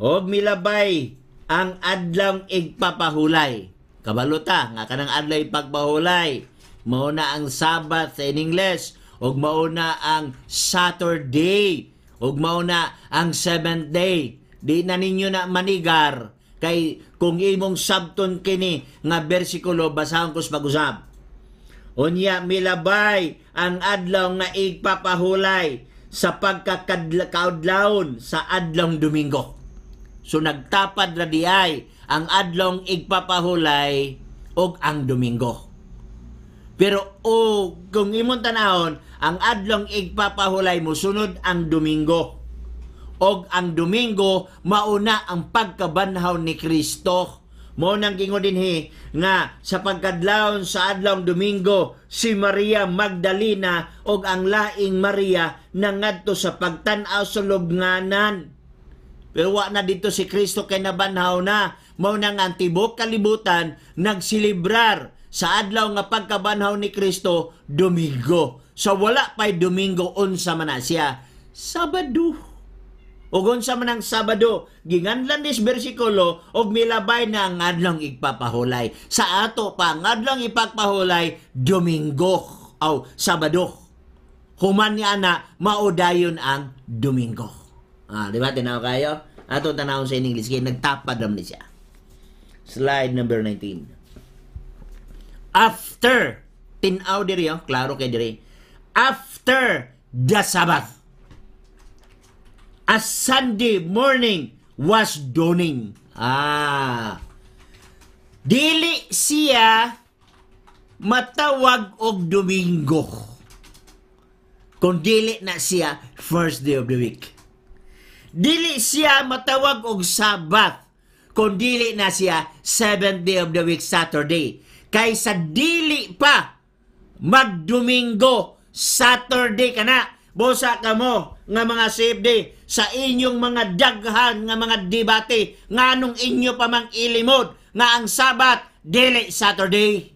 og oh. milabay ang adlaw igpapahulay. Kabalota, nga kanang adlaw ipagpahulay. Mauna ang Sabbath in English. Og mauna ang Saturday. Og mauna ang seventh day. Di na ninyo na manigar. Kay kung imong sabton kini nga bersikulo, basahon ko sa pag-usap. Unya milabay ang adlaw nga igpapahulay sa pagkakaudlawon sa adlong Domingo. So nagtapad ra diay ang adlong igpapahulay og ang Domingo. Pero o oh, kung imong tanahon, ang adlong igpapahulay mo sunod ang Domingo. Og ang Domingo mauna ang pagkabanhaw ni Kristo mo nang gingon dinhi nga sa pagkadlawon sa adlaw Domingo si Maria Magdalena og ang laing Maria nangadto sa pagtan-aw sa lubnganan. Pero wa na dito si Kristo kay nabanhaw na Mo nang ang tibok kalibutan nagsilibrar sa adlaw nga pagkabanhaw ni Kristo Domingo. Sa so, wala pa'y Domingo unsa man na siya. Sabado. Ugon sa ang Sabado, ginganlan dis bersikulo og milabay na ang adlong igpapahulay. Sa ato pa ang adlong ipagpahulay Domingo aw Sabado. Human ni ana maudayon ang Domingo. Ah, di ba tinaw kayo? Ato tanawon sa English kay nagtapad ni siya. Slide number 19. After tinaw diri yo, oh, klaro kay diri. After the Sabbath a Sunday morning was dawning. Ah. Dili siya matawag og Domingo. Kung dili na siya first day of the week. Dili siya matawag og Sabbath. Kung dili na siya seventh day of the week Saturday. Kaysa dili pa mag-Domingo Saturday ka na. Bosa ka mo nga mga CFD sa inyong mga daghan nga mga debate nganong inyo pa mang ilimod nga ang Sabat dili Saturday.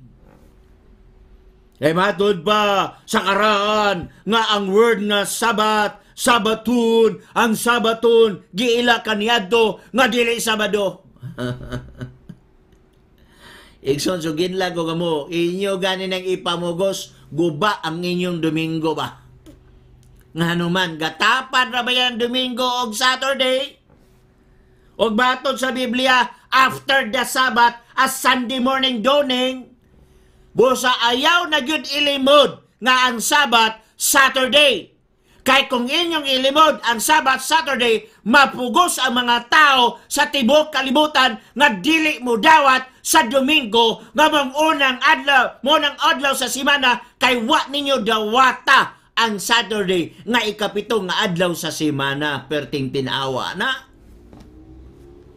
Kay eh, matod pa sa karaan nga ang word nga Sabat Sabaton, ang Sabaton giila kaniadto nga dili Sabado. Ikson so ginlag mo, inyo gani nang ipamugos, guba ang inyong Domingo ba? nga anuman gatapan ra bayan Domingo og Saturday og batod sa Biblia after the Sabbath as Sunday morning dawning busa ayaw na gyud ilimod nga ang Sabbath, Saturday kay kung inyong ilimod ang Sabbath, Saturday mapugos ang mga tao sa tibok kalibutan nga dili mo dawat sa Domingo nga unang adlaw mo nang adlaw sa semana kay wa ninyo dawata ang Saturday nga ikapito nga adlaw sa semana perting tinawa na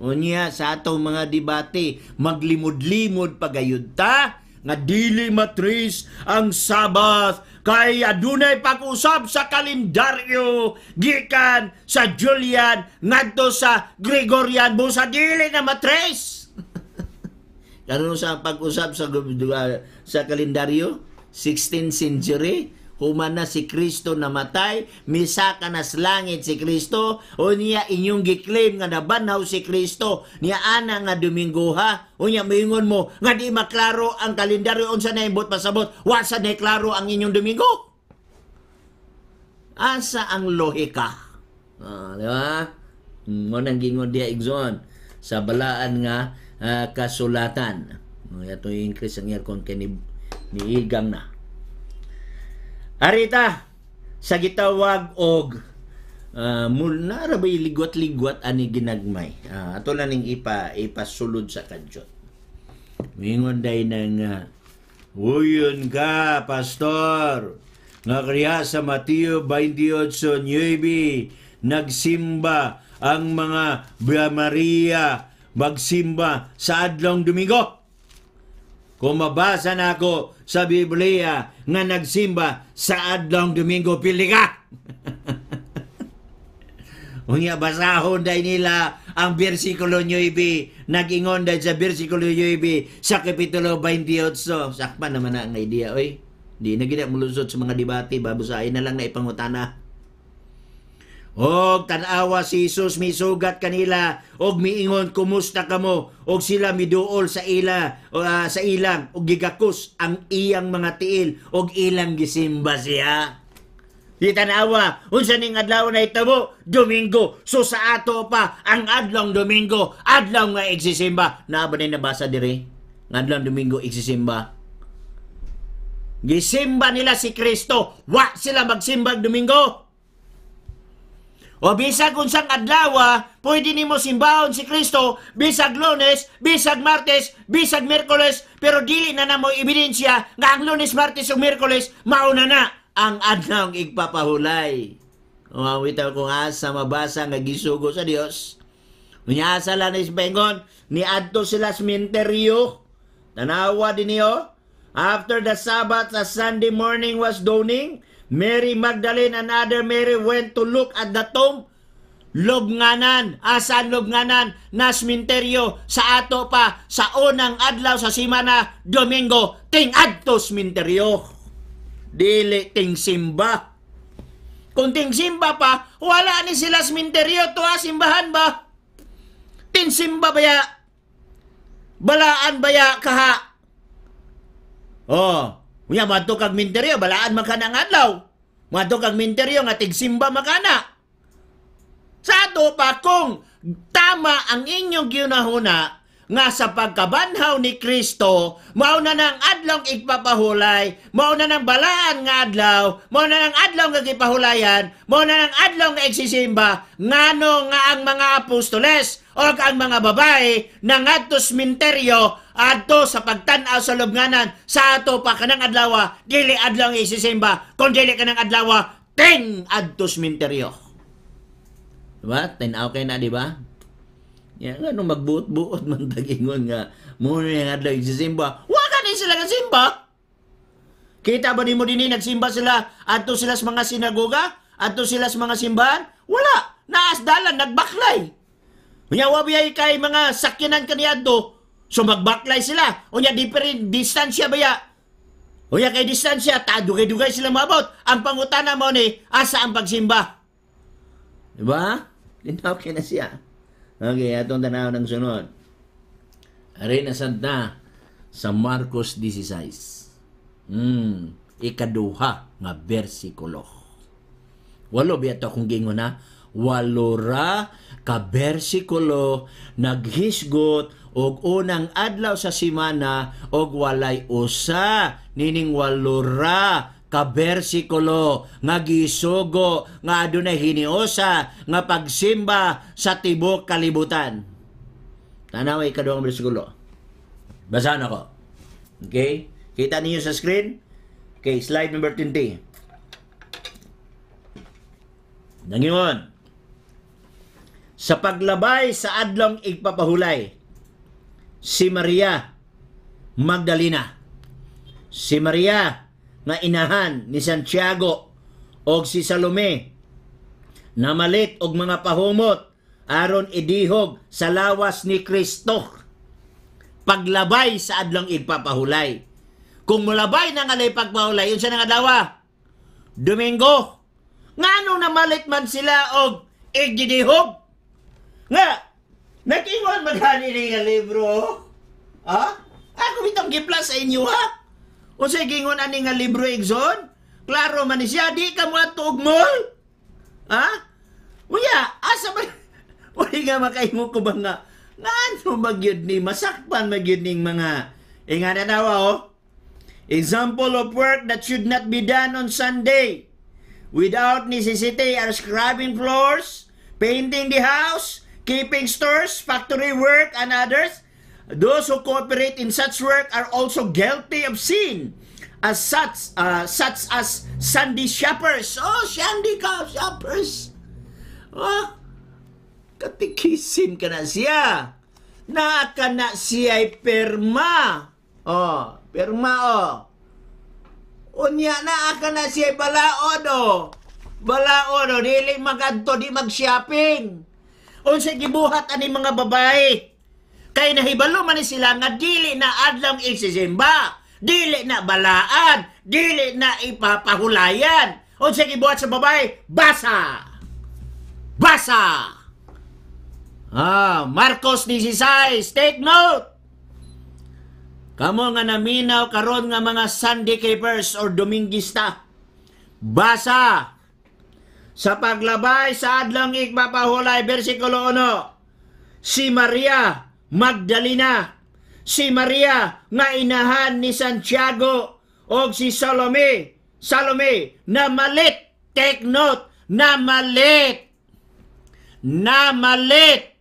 Unya sa ato mga debate maglimod-limod pagayud ta nga dili matris ang Sabbath kay adunay pag-usab sa kalendaryo gikan sa Julian ngadto sa Gregorian mo sa dili na matris Karon sa pag-usab sa ah, sa kalendaryo 16th century human na si Kristo namatay, misa ka na langit si Kristo, o niya inyong giklaim nga nabanaw si Kristo, niya ana nga Domingo ha, o niya moingon mo, nga di maklaro ang kalendaryo, unsa na imbot pasabot, wasa na klaro ang inyong Domingo. Asa ang lohika? Ah, di ba? Mo nang gingon diya igsoon sa balaan nga uh, kasulatan. No, ito yung increase ang aircon kay ni, ni Igang na. Arita, sa gitawag og uh, ah, mula ligwat-ligwat ani ginagmay. Uh, ato na ning ipa ipasulod sa kadyot. Mingon day nang uh, Uyon ka, pastor. Nagriya kriya sa Mateo 28:9 nagsimba ang mga Maria magsimba sa adlong Domingo. Kung mabasa na ako sa Biblia nga nagsimba sa adlong Domingo, pili ka! Unya basahon day nila ang bersikulo 9, nagingon day sa bersikulo 9 sa kapitulo 28. Sakpa naman na ang idea, oy. Di na gina mulusot sa mga debate, babusahin na lang na ipangutana. Og tanawa si Jesus misugat kanila og miingon kumusta kamo og sila miduol sa ila uh, sa ilang og gigakos ang iyang mga tiil og ilang gisimba siya. Di tanawa, unsa ning adlaw na itabo? Domingo. So sa ato pa ang adlong Domingo, adlaw nga igsisimba. Naa ba nabasa diri? Ang adlong Domingo igsisimba. Gisimba nila si Kristo. Wa sila magsimbag Domingo. O bisag unsang adlaw, pwede nimo simbahon si Kristo bisag Lunes, bisag Martes, bisag Miyerkules, pero dili na namo ebidensya nga ang Lunes, Martes ug Miyerkules mao na na ang adlaw ang igpapahulay. Umawit ako nga sa mabasa nga gisugo sa Dios. Unya sa Lanes Bengon, ni adto sila sementeryo. Tanawa din niyo. After the Sabbath, the Sunday morning was dawning, Mary Magdalene, another Mary went to look at the tomb. Lobnganan, asan lobnganan, nasminteryo, sa ato pa, sa unang adlaw sa simana, Domingo, ting adto sminteryo. Dili ting simba. Kung ting simba pa, wala ni sila sminteryo, tuwa simbahan ba? Ting simba ba ya? Balaan ba ya kaha? Oh, Unya madto kag minteryo balaan makana ang adlaw. Madto kag minteryo nga tigsimba makana. Sa ato pa kung tama ang inyong ginahuna nga sa pagkabanhaw ni Kristo, mao na nang adlong igpapahulay, mao na nang balaan nga adlaw, mao na nang adlaw nga gipahulayan, mao na nang adlaw nga igsisimba, ngano nga ang mga apostoles o ang mga babae na ngadto sementeryo adto sa pagtan-aw sa lubnganan sa ato pa kanang adlaw dili adlaw isisimba kun dili kanang adlaw ting adto sementeryo diba tinaw kay na di ba ya yeah, ano magbuot-buot man tagingon nga mo na adlaw isisimba wa kanin sila nga simba kita ba nimo dinhi nagsimba sila adto sila sa mga sinagoga adto sila sa mga simbahan wala naasdalan nagbaklay Unya wa biyay kay mga sakyanan kaniya kaniadto So magbaklay sila. O niya, different distansya ba ya? O niya kay distansya, tadugay-dugay sila mabot. Ang pangutana mo ni, asa ang pagsimba? Diba? Linaw ka na siya. Okay, atong tanaw ng sunod. Aray na santa sa Marcos 16. Hmm, ikaduha nga bersikulo. Walo biya to kung gingon na, walora ka bersikulo naghisgot og unang adlaw sa simana og walay usa nining walura ka bersikulo nga gisugo nga adunay hiniosa nga pagsimba sa tibok kalibutan. Tanaw ay kaduhang bersikulo. Basahan ako. Okay? Kita niyo sa screen? Okay, slide number 20. Nangingon. Sa paglabay sa adlong igpapahulay, si Maria Magdalena. Si Maria nga inahan ni Santiago og si Salome namalit og mga pahumot aron idihog sa lawas ni Kristo paglabay sa adlong igpapahulay kung mulabay na nga pagpahulay yun sa nga dawa Domingo ngano namalit man sila og igdidihog nga Nakingon magani ni nga libro. Ha? Ako bitong giplas sa inyo ha? O sige, gingon ani nga libro igson? Klaro man siya, di ka mo tugmol. Ha? Uya, asa ba? Uli nga makaimo ko ba nga? Naano magyud ni masakpan magyud ning mga ingana nawa oh. Example of work that should not be done on Sunday without necessity are scrubbing floors, painting the house, keeping stores, factory work, and others, those who cooperate in such work are also guilty of sin. As such, uh, such as Sunday shoppers. Oh, Sunday ka, shoppers. Oh, katikisin ka na siya. Naka na siya ay perma. Oh, perma oh. Unya na ka na siya balaod oh. Balaod oh, dili magadto, di mag-shopping unsa gibuhat ani mga babae kay nahibalo man ni sila nga dili na adlong isisimba dili na balaan dili na ipapahulayan unsa gibuhat sa babae basa basa ah Marcos 16 take note Kamo nga naminaw karon nga mga Sunday keepers or Dominguista. Basa sa paglabay sa adlong ikpapahulay, versikulo 1, si Maria Magdalena, si Maria nga inahan ni Santiago, o si Salome, Salome, na malit, take note, na malit, na malit.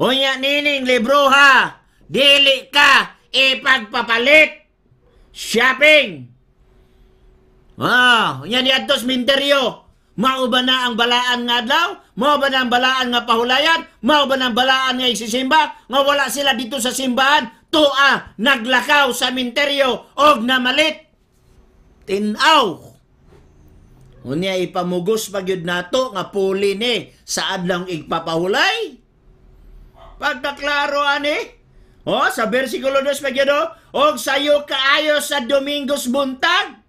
Unya nining libro ha, dili ka ipagpapalit. Shopping. Ah, unya ni Atos Minteryo Mao ba na ang balaan nga adlaw? Mao ba na ang balaan nga pahulayan? Mao ba na ang balaan nga isisimba? Nga wala sila dito sa simbahan? Tua, naglakaw sa minteryo, og namalit. Tinaw. Unya ipamugos pagyud nato nga puli ni sa adlaw igpapahulay. Pagkaklaro ani. O oh, sa bersikulo 2 pagyud og sayo kaayo sa Domingos buntag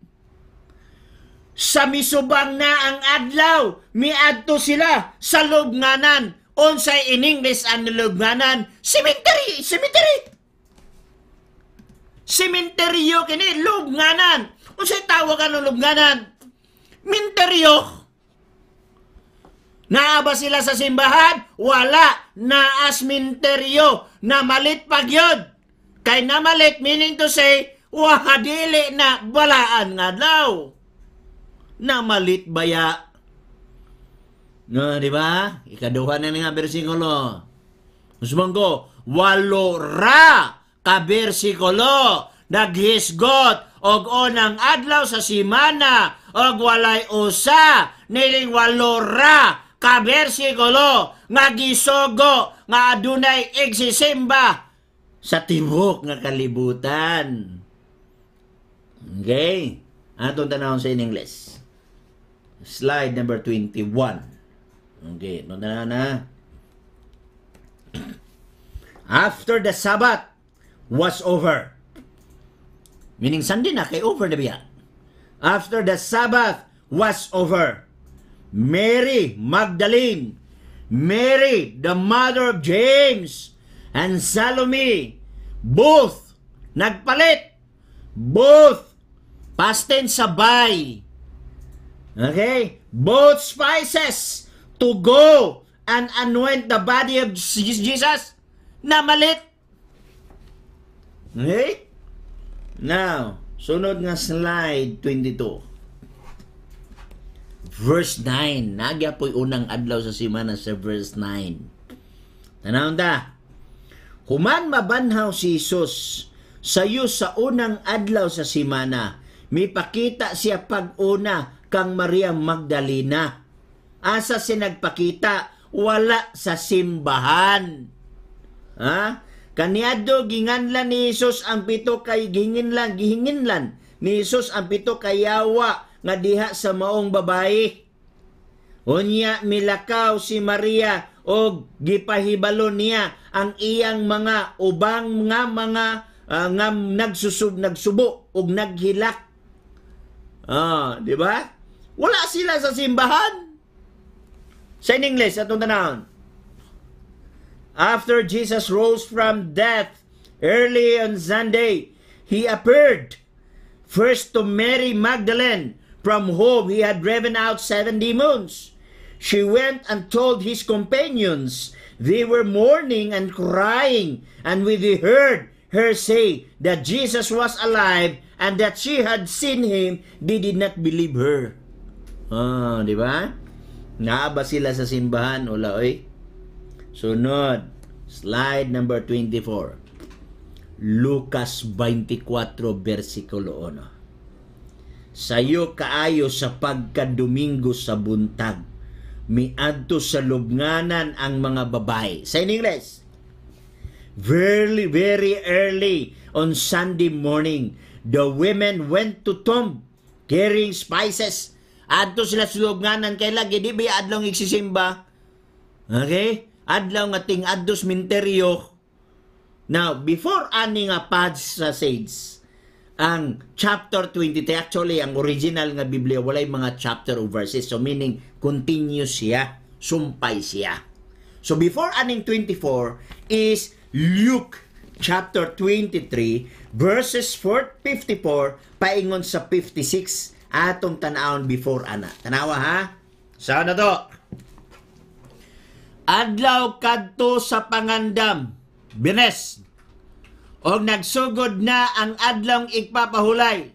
sa misubang na ang adlaw miadto sila sa lubnganan unsay in English ang lubnganan cemetery cemetery sementeryo kini lubnganan unsay tawag ang lubnganan minteryo Naaba sila sa simbahan? Wala. Naa minteryo. Namalit pag yun. Kay namalit, meaning to say, wakadili na balaan nga daw na malit baya. No, di ba? Ikaduhan na nga bersikulo. Usman ko, walo ra ka bersikulo naghisgot og onang adlaw sa simana og walay usa niling walora ka bersikulo nga gisogo nga adunay eksisimba sa tibok nga kalibutan. Okay? Atong tanawon sa in English. Slide number 21. Okay, no na na. After the Sabbath was over. Meaning Sunday na kay over na biya. After the Sabbath was over. Mary Magdalene, Mary the mother of James, and Salome, both nagpalit. Both. Past tense sabay. Okay? Both spices to go and anoint the body of Jesus na malit. Okay? Now, sunod nga slide 22. Verse 9. Nagya po'y unang adlaw sa simana sa verse 9. Tanawon ta. Human mabanhaw si Jesus sa iyo sa unang adlaw sa simana, may pakita siya pag-una kang Maria Magdalena. Asa sinagpakita? Wala sa simbahan. Ha? Kaniadto ginganlan ni Hesus ang pito kay ginginlan gihinginlan ni Hesus ang pito kay yawa nga diha sa maong babae. Unya milakaw si Maria og gipahibalo niya ang iyang mga ubang nga mga uh, nga nagsusub nagsubo og naghilak. Ah, di ba? Wala sila sa simbahan. Sa in English, atong tanahon. After Jesus rose from death early on Sunday, He appeared first to Mary Magdalene, from whom He had driven out seven demons. She went and told his companions they were mourning and crying, and when they heard her say that Jesus was alive and that she had seen him, they did not believe her. Ah, di ba? Naaba sila sa simbahan. Ula, oy. Sunod. Slide number 24. Lucas 24 versikulo 1. Sayo kaayo sa pagkadomingo sa buntag miadto sa lubnganan ang mga babae. Sa in English, very, very early on Sunday morning, the women went to tomb carrying spices Adto sila sulubnganan kay lagi di ba adlaw igsisimba? Okay? Adlaw nga ting addos minteryo. Now, before ani nga pads sa Sage, ang chapter 23, actually, ang original nga Biblia, walay mga chapter o verses. So, meaning, continuous siya, sumpay siya. So, before aning 24 is Luke chapter 23, verses 4, 54, paingon sa 56 atong tanawon before ana. Tanawa ha? Sana ano na to? Adlaw kadto sa pangandam, Bines. O nagsugod na ang adlong igpapahulay.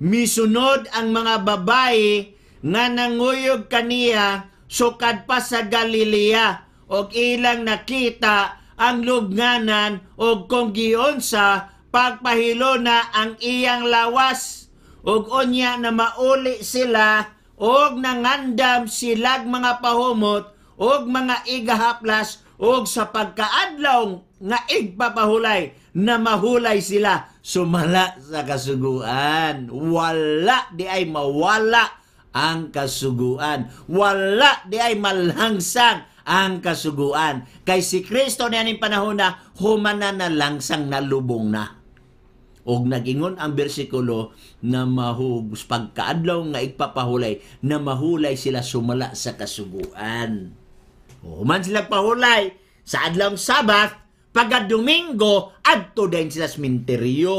Misunod ang mga babae nga nanguyog kaniya sukad pa sa Galilea o ilang nakita ang lugnganan o kung giyon sa pagpahilo na ang iyang lawas ug unya na mauli sila og nangandam silag mga pahumot og mga igahaplas og sa pagkaadlaw nga igpapahulay na mahulay sila sumala sa kasuguan wala di ay mawala ang kasuguan wala di ay malhangsang ang kasuguan kay si Kristo aning panahon na humana na langsang nalubong na og nagingon ang bersikulo na mahugus pagkaadlaw nga igpapahulay na mahulay sila sumala sa kasuguan. Human sila pahulay sa adlaw Sabat, pagka Domingo, adto din sila sa sminteryo.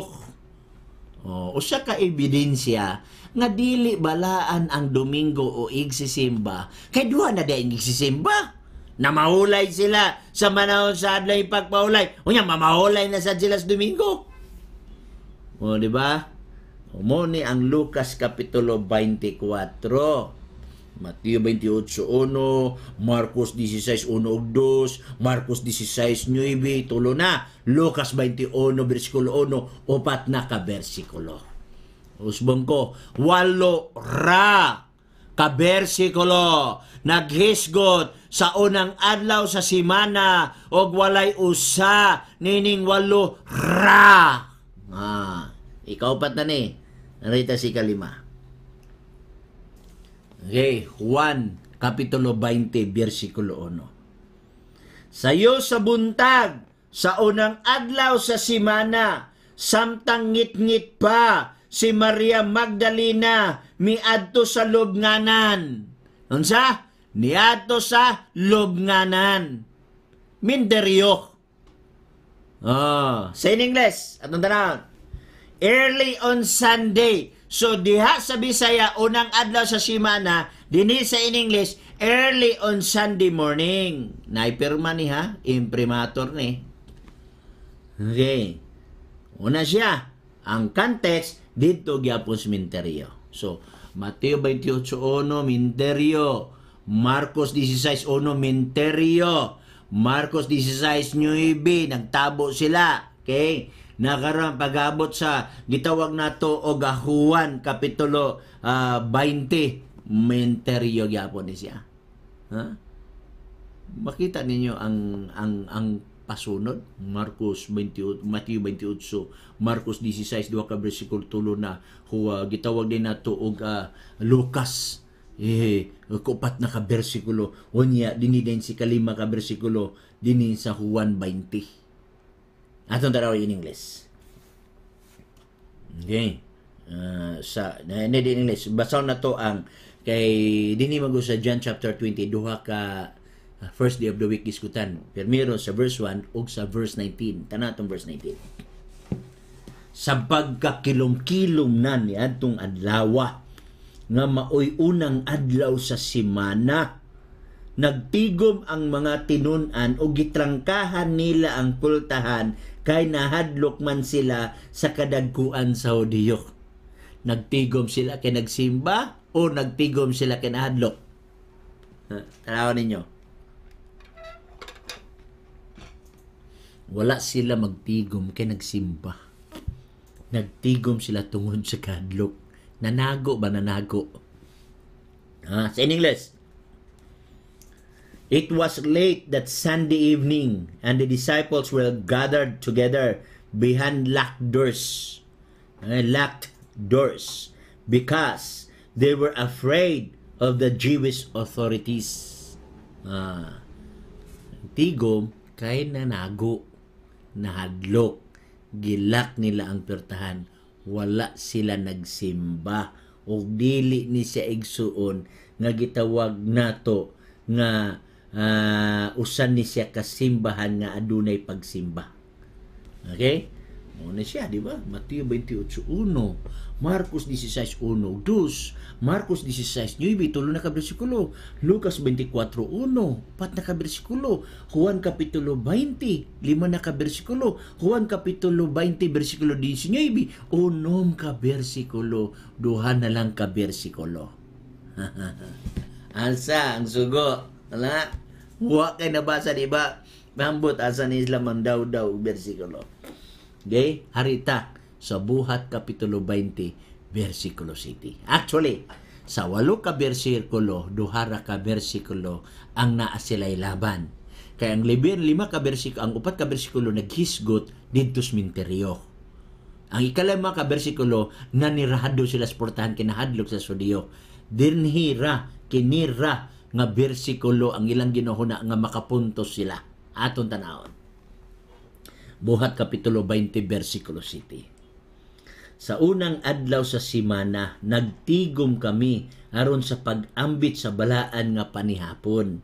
O, usa ka ebidensya nga dili balaan ang Domingo o igsisimba kay duha na din igsisimba na mahulay sila sa manahon sa adlay pagpahulay unya mamahulay na sa sila sa Domingo o, di ba? Umuni ang Lucas Kapitulo 24. Mateo 28.1, Marcos 16.1 2, Marcos 16.9, tulo na, Lucas 21, versikulo 1, upat na ka versikulo. Usbong ko, walo ra ka versikulo, naghisgot sa unang adlaw sa simana, og walay usa, nining walo ra. Ah. Ikaupat na ni. Narita si kalima. Okay, Juan, Kapitulo 20, versikulo 1. Sayo sa buntag, sa unang adlaw sa simana, samtang ngit-ngit pa, si Maria Magdalena miadto sa lubnganan. Unsa? Niadto sa lubnganan. Minderyok. Oh, ah, sa in English, atong tanawag early on Sunday. So diha sa Bisaya unang adlaw sa semana, dinhi sa in English early on Sunday morning. Naipirma ni ha, imprimatur ni. Okay. Una siya, ang context dito gyapon minteryo. So Mateo 28:1 minteryo, Marcos 16:1 minteryo, Marcos 16:9 nagtabo sila. Okay? nagara pagabot sa gitawag nato og Juan kapitulo uh, ah, 20 menteryo gyapon ni siya. Ha? Makita ninyo ang ang ang pasunod Marcos 28 Matthew 28 Marcos 16 duha ka bersikulo tulo na huwa gitawag din nato og uh, Lucas eh kupat na ka bersikulo unya dinhi din si kalima ka bersikulo dinhi sa Juan 20 atong daraw in English. Okay. Uh, sa na hindi in English. Basaw na to ang kay dinhi sa John chapter 20 duha ka uh, first day of the week diskutan. Pirmiro sa verse 1 ug sa verse 19. Tanan atong verse 19. Sa pagkakilom-kilom na ni atong adlaw nga maoy unang adlaw sa simana nagtigom ang mga tinunan o gitrangkahan nila ang kultahan kay nahadlok man sila sa kadagkuan sa Hodiyok. Nagtigom sila kay nagsimba o nagtigom sila kay nahadlok. Tanawa ninyo. Wala sila magtigom kay nagsimba. Nagtigom sila tungod sa kadlok. Nanago ba nanago? Ha, sa English, It was late that Sunday evening, and the disciples were gathered together behind locked doors. Eh, locked doors. Because they were afraid of the Jewish authorities. Ah, tigom kay nanago, nahadlok, gilak nila ang pertahan, wala sila nagsimba, o dili ni siya igsuon, nga gitawag nato, nga uh, usan ni siya kasimbahan nga adunay pagsimba. Okay? Mao na siya, di ba? Mateo 28:1, Marcos 16:1, Dus, Marcos 16:9, tulo na ka bersikulo, Lucas 24:1, pat na ka bersikulo, Juan kapitulo 20, lima na ka bersikulo, Juan kapitulo 20 bersikulo 19, unom ka bersikulo, duha na lang ka bersikulo. Alsa ang sugo. Wala. Huwa kay nabasa, di ba? Mahambot asa ni Islam ang daw-daw bersikulo. Okay? Harita sa buhat kapitulo 20 bersikulo 7. Actually, sa walo ka bersikulo, duhara ka bersikulo ang naa sila'y laban. Kaya ang libin, lima ka bersikulo, ang upat ka bersikulo naghisgot dito minteryo. Ang ikalima ka bersikulo, nanirahado sila sa portahan kinahadlok sa sudiyo. Dinhira, kinira, nga bersikulo ang ilang ginahuna nga makapuntos sila aton tanawon. Buhat kapitulo 20 bersikulo 7. Sa unang adlaw sa simana nagtigom kami aron sa pag-ambit sa balaan nga panihapon.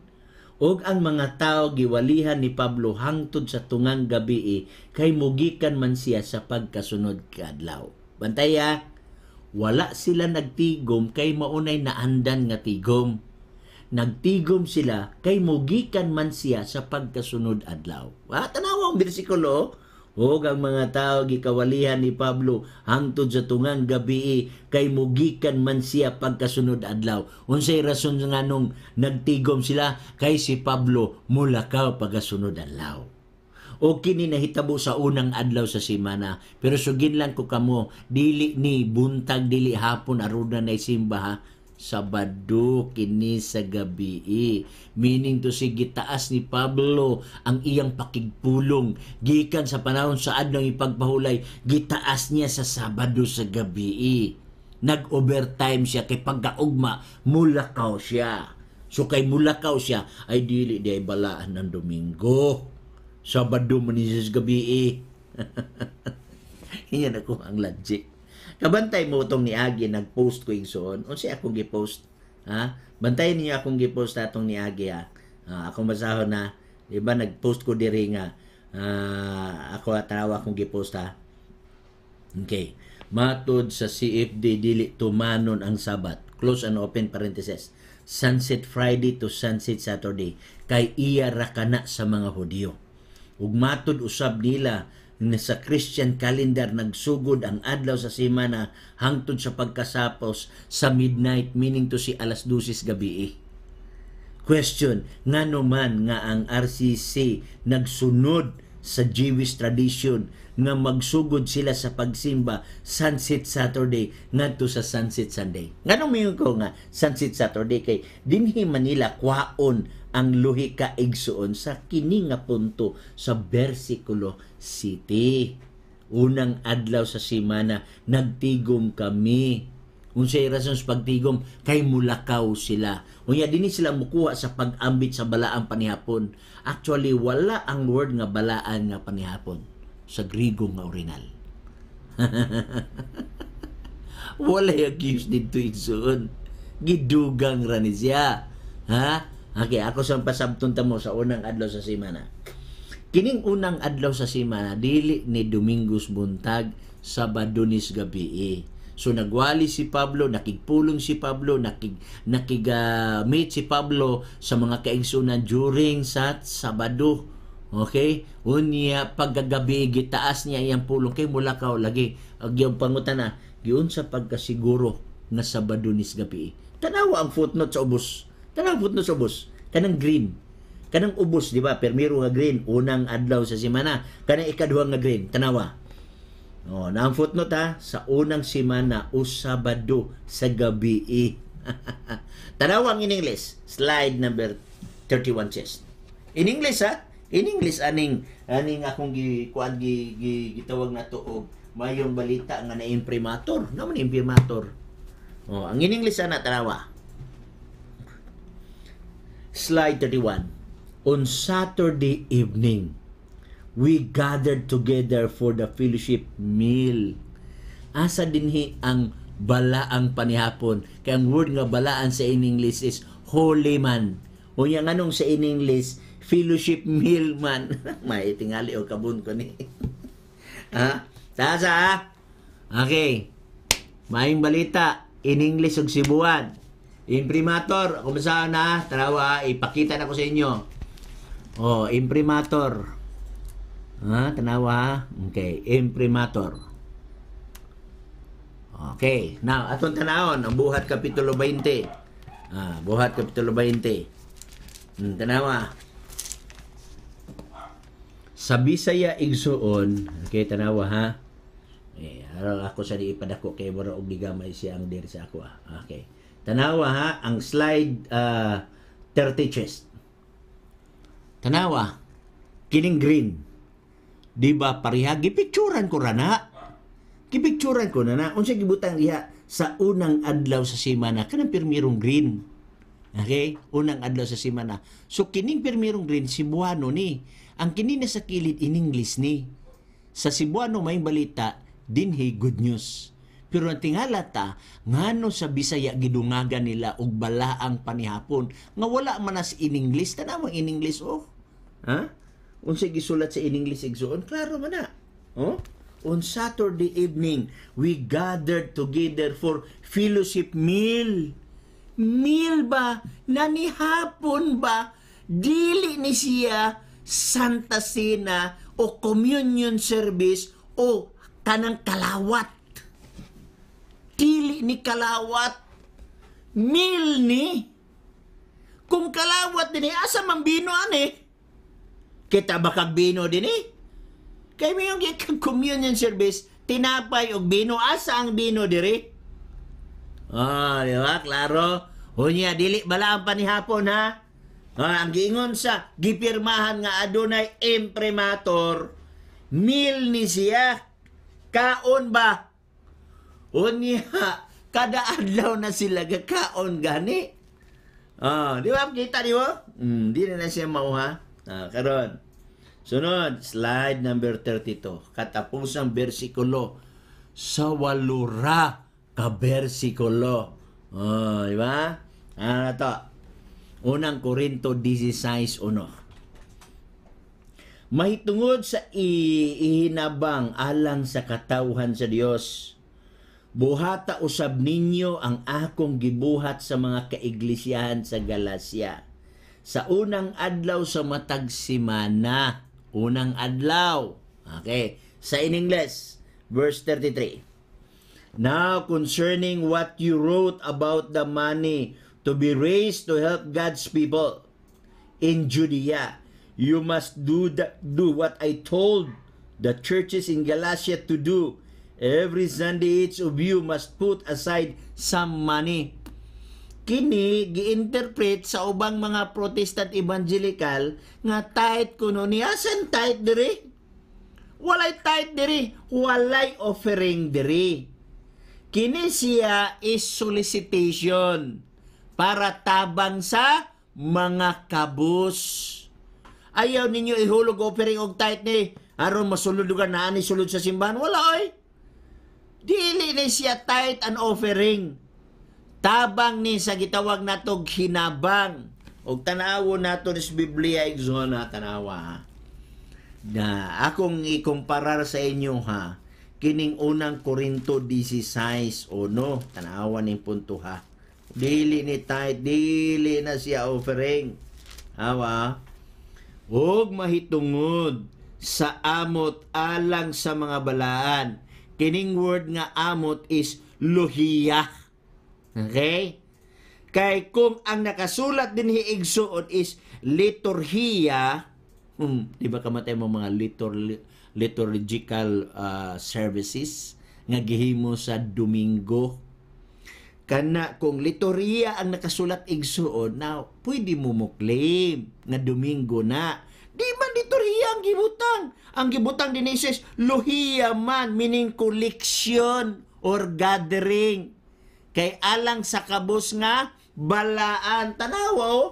Og ang mga tao giwalihan ni Pablo hangtod sa tungang gabi eh, kay mugikan man siya sa pagkasunod kadlaw. Bantaya, ah, wala sila nagtigom kay maunay naandan nga tigom nagtigom sila kay mugikan man siya sa pagkasunod adlaw. Ah, tanawa ang bersikulo. O ang mga tao gikawalihan ni Pablo hangtod sa tungang gabi kay mugikan man siya pagkasunod adlaw. Unsay rason nga nung nagtigom sila kay si Pablo mulakaw pagkasunod adlaw. O kini nahitabo sa unang adlaw sa simana pero sugin lang ko kamo dili ni buntag dili hapon aruda na simba Sabado kini sa gabi. Meaning to si gitaas ni Pablo ang iyang pakigpulong gikan sa panahon saad ng ipagpahulay gitaas niya sa Sabado sa gabi. Nag-overtime siya kay pagkaugma mulakaw siya. So kay mulakaw siya ay dili di ay balaan ng Domingo. Sabado man sa gabi. Iyan ako ang logic. Kabantay mo itong niagi, nag-post ko yung soon. O siya akong gipost. Ha? Bantayan niya akong gipost atong ni Agi. ha. Uh, akong masahon na, di ba, nag-post ko diri nga. Uh, ako atarawa akong gipost ha. Okay. Matod sa CFD, dili tumanon ang sabat. Close and open parenthesis. Sunset Friday to Sunset Saturday. Kay iya rakana sa mga Hudyo. Ug matod usab nila sa Christian calendar nagsugod ang adlaw sa semana hangtod sa pagkasapos sa midnight meaning to si alas 12 gabi. Eh. Question, ngano man nga ang RCC nagsunod sa Jewish tradition nga magsugod sila sa pagsimba Sunset Saturday ngadto sa Sunset Sunday. Nganong mayon ko nga Sunset Saturday kay dinhi Manila kwaon ang luhi ka igsuon sa kini nga punto sa bersikulo City. Unang adlaw sa simana nagtigom kami unsay rason sa pagtigom kay mulakaw sila unya dinhi sila mukuha sa pag-ambit sa balaan panihapon actually wala ang word nga balaan nga panihapon sa Grigo nga orinal wala yung accused dito igsoon gidugang ra ni siya ha Okay, ako sa pasabtunta mo sa unang adlaw sa simana. Kining unang adlaw sa simana, dili ni Domingos Buntag, Sabadonis gabi. Eh. So nagwali si Pablo, nakigpulong si Pablo, nakig nakigamit uh, si Pablo sa mga kaingsunan during sa Sabado. Okay? Unya paggagabi gitaas niya iyang pulong kay mula kaw lagi agyang pangutana giun sa pagkasiguro nga Sabadonis gabi. Eh. Tanawa ang footnote sa ubos Tanabot no sa bus. Kanang green. Kanang ubos, di ba? Permiro nga green. Unang adlaw sa semana. Kanang ikaduhang nga green. Tanawa. Oh, na ang footnote ha, sa unang semana usabado sa gabi. Tanawang in English, slide number 31 chest. In English ha, in English aning aning akong gi kuan gi, gi gitawag na to og mayong balita nga na imprimatur, man imprimatur. Oh, ang in English ana tanawa. Slide 31. On Saturday evening, we gathered together for the fellowship meal. Asa dinhi ang balaang panihapon. Kaya ang word nga balaan sa in English is holy man. O yung anong sa in English, fellowship meal man. May tingali o kabun ko ni. ha? Tasa ha? Okay. Maing balita. In English ug Cebuan. Imprimator, kumusta na? Tanawa, ipakita na ko sa inyo. Oh, imprimator. Ha, tanawa. Okay, imprimator. Okay, now atong tanawon ang buhat kapitulo 20. Ah, buhat kapitulo 20. Hmm, tanawa. Sa Bisaya igsuon, okay tanawa ha. Eh, okay, ako sa di ipadako kay og obligamay siya ang diri sa ako. Ah. Okay. Tanawa ha, ang slide uh, ah, 30 chest. Tanawa, kining green. Di ba pariha? Gipicturan ko rana. Gipicturan ko rana. Unsa gibutang diha sa unang adlaw sa semana kanang pirmirong green. Okay? Unang adlaw sa semana. So kining pirmirong green Cebuano ni. Ang kini na sa kilid in English ni. Sa Cebuano may balita dinhi good news. Pero tinghalata ngano sa Bisaya gidungagan nila og balaang panihapon nga wala man nas in English ta namo in English oh. Ha? Unsa gisulat sa in English igsuon? Klaro man na. Oh? On Saturday evening, we gathered together for fellowship meal. Meal ba? Nanihapon ba? Dili ni siya Santa Cena o communion service o kanang kalawat dili ni kalawat mil ni kung kalawat din asa mambino ani kita bakag bino din eh kay mo yung communion service tinapay og bino asa ang bino diri ah oh, di ba klaro unya dili bala ang panihapon ha ah, ang giingon sa gipirmahan nga adunay imprimator mil ni siya kaon ba Unya, kada adlaw na sila gakaon gani. Ah, di ba? Kita di ba? Mm, di na na siya ha. Ah, karon. Sunod, slide number 32. Katapusang bersikulo sa walura ka bersikulo. Oh, di ba? Ano to? Unang Korinto 16.1 Mahitungod sa ihinabang alang sa katauhan sa Diyos Buhata usab ninyo ang akong gibuhat sa mga kaiglisyahan sa Galacia. Sa unang adlaw sa matag simana, unang adlaw. Okay, sa in English, verse 33. Now concerning what you wrote about the money to be raised to help God's people in Judea, you must do the, do what I told the churches in Galatia to do Every Sunday each of you must put aside some money. Kini giinterpret sa ubang mga Protestant evangelical nga tight kuno ni asan tithe diri? Walay tight diri, walay offering diri. Kini siya is solicitation para tabang sa mga kabus. Ayaw ninyo ihulog offering og tight ni aron masuludugan na ani sulod sa simbahan. Wala oy. Dili ni siya tithe and offering. Tabang ni sa gitawag natog hinabang. Og tanawo nato sa Biblia igsoon tanawa Na akong ikumpara sa inyo ha kining unang Korinto 16 o no tanawa ning punto ha dili ni tight dili na siya offering hawa og mahitungod sa amot alang sa mga balaan Kining word nga amot is lohiya. Okay? Kay kung ang nakasulat din hiigsuon is liturhiya, hmm, di ba kamatay mo mga litur, liturgical uh, services nga gihimo sa Domingo? Kana kung liturhiya ang nakasulat igsuon, na pwede mo mo claim nga Domingo na Di man dito riya ang gibutang. Ang gibutang din is lohiya man, meaning collection or gathering. Kay alang sa kabus nga, balaan tanawo oh.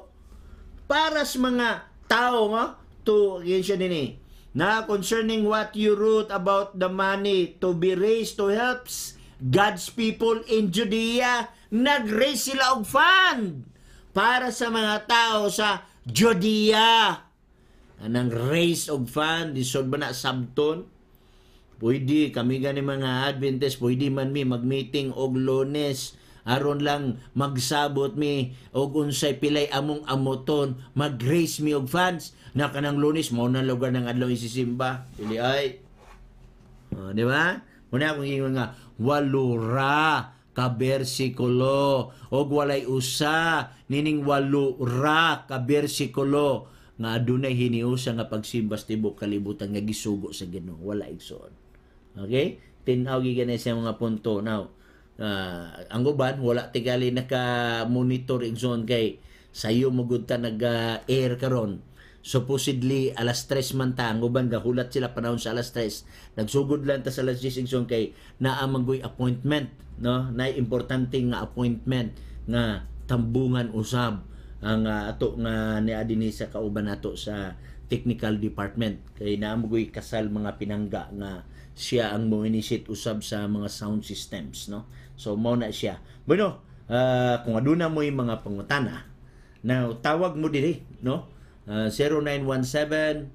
para sa mga tao nga to yun siya din eh. na concerning what you wrote about the money to be raised to helps God's people in Judea nag-raise sila og fund para sa mga tao sa Judea anang race of fun disod ba na sabton pwede kami gani mga Adventist pwede man mi mag meeting og Lunes aron lang magsabot mi og unsay pilay among amoton mag-grace mi og fans na kanang lunes mao na lugar ng adlaw isisimba dili ay oh, di ba muna akong ingon nga walura ka bersikulo og walay usa nining walura ka bersikulo nga adunay hiniusa nga pagsimbas tibok kalibutan nga gisugo sa Ginoo wala igsoon okay tinaw giganay sa mga punto now uh, ang uban wala tigali naka monitor igsoon kay sayo magudta naga air karon supposedly alas 3 man ta ang uban gahulat sila panahon sa alas 3 nagsugod lang ta sa alas 10 igsoon kay naa mangoy appointment no na importante nga appointment nga tambungan usab ang uh, ato nga ni adini sa kauban nato sa technical department kay naamoy kasal mga pinangga nga siya ang mo-initiate usab sa mga sound systems no so mao na siya bueno uh, kung aduna mo yung mga pangutana na tawag mo diri no uh, 0917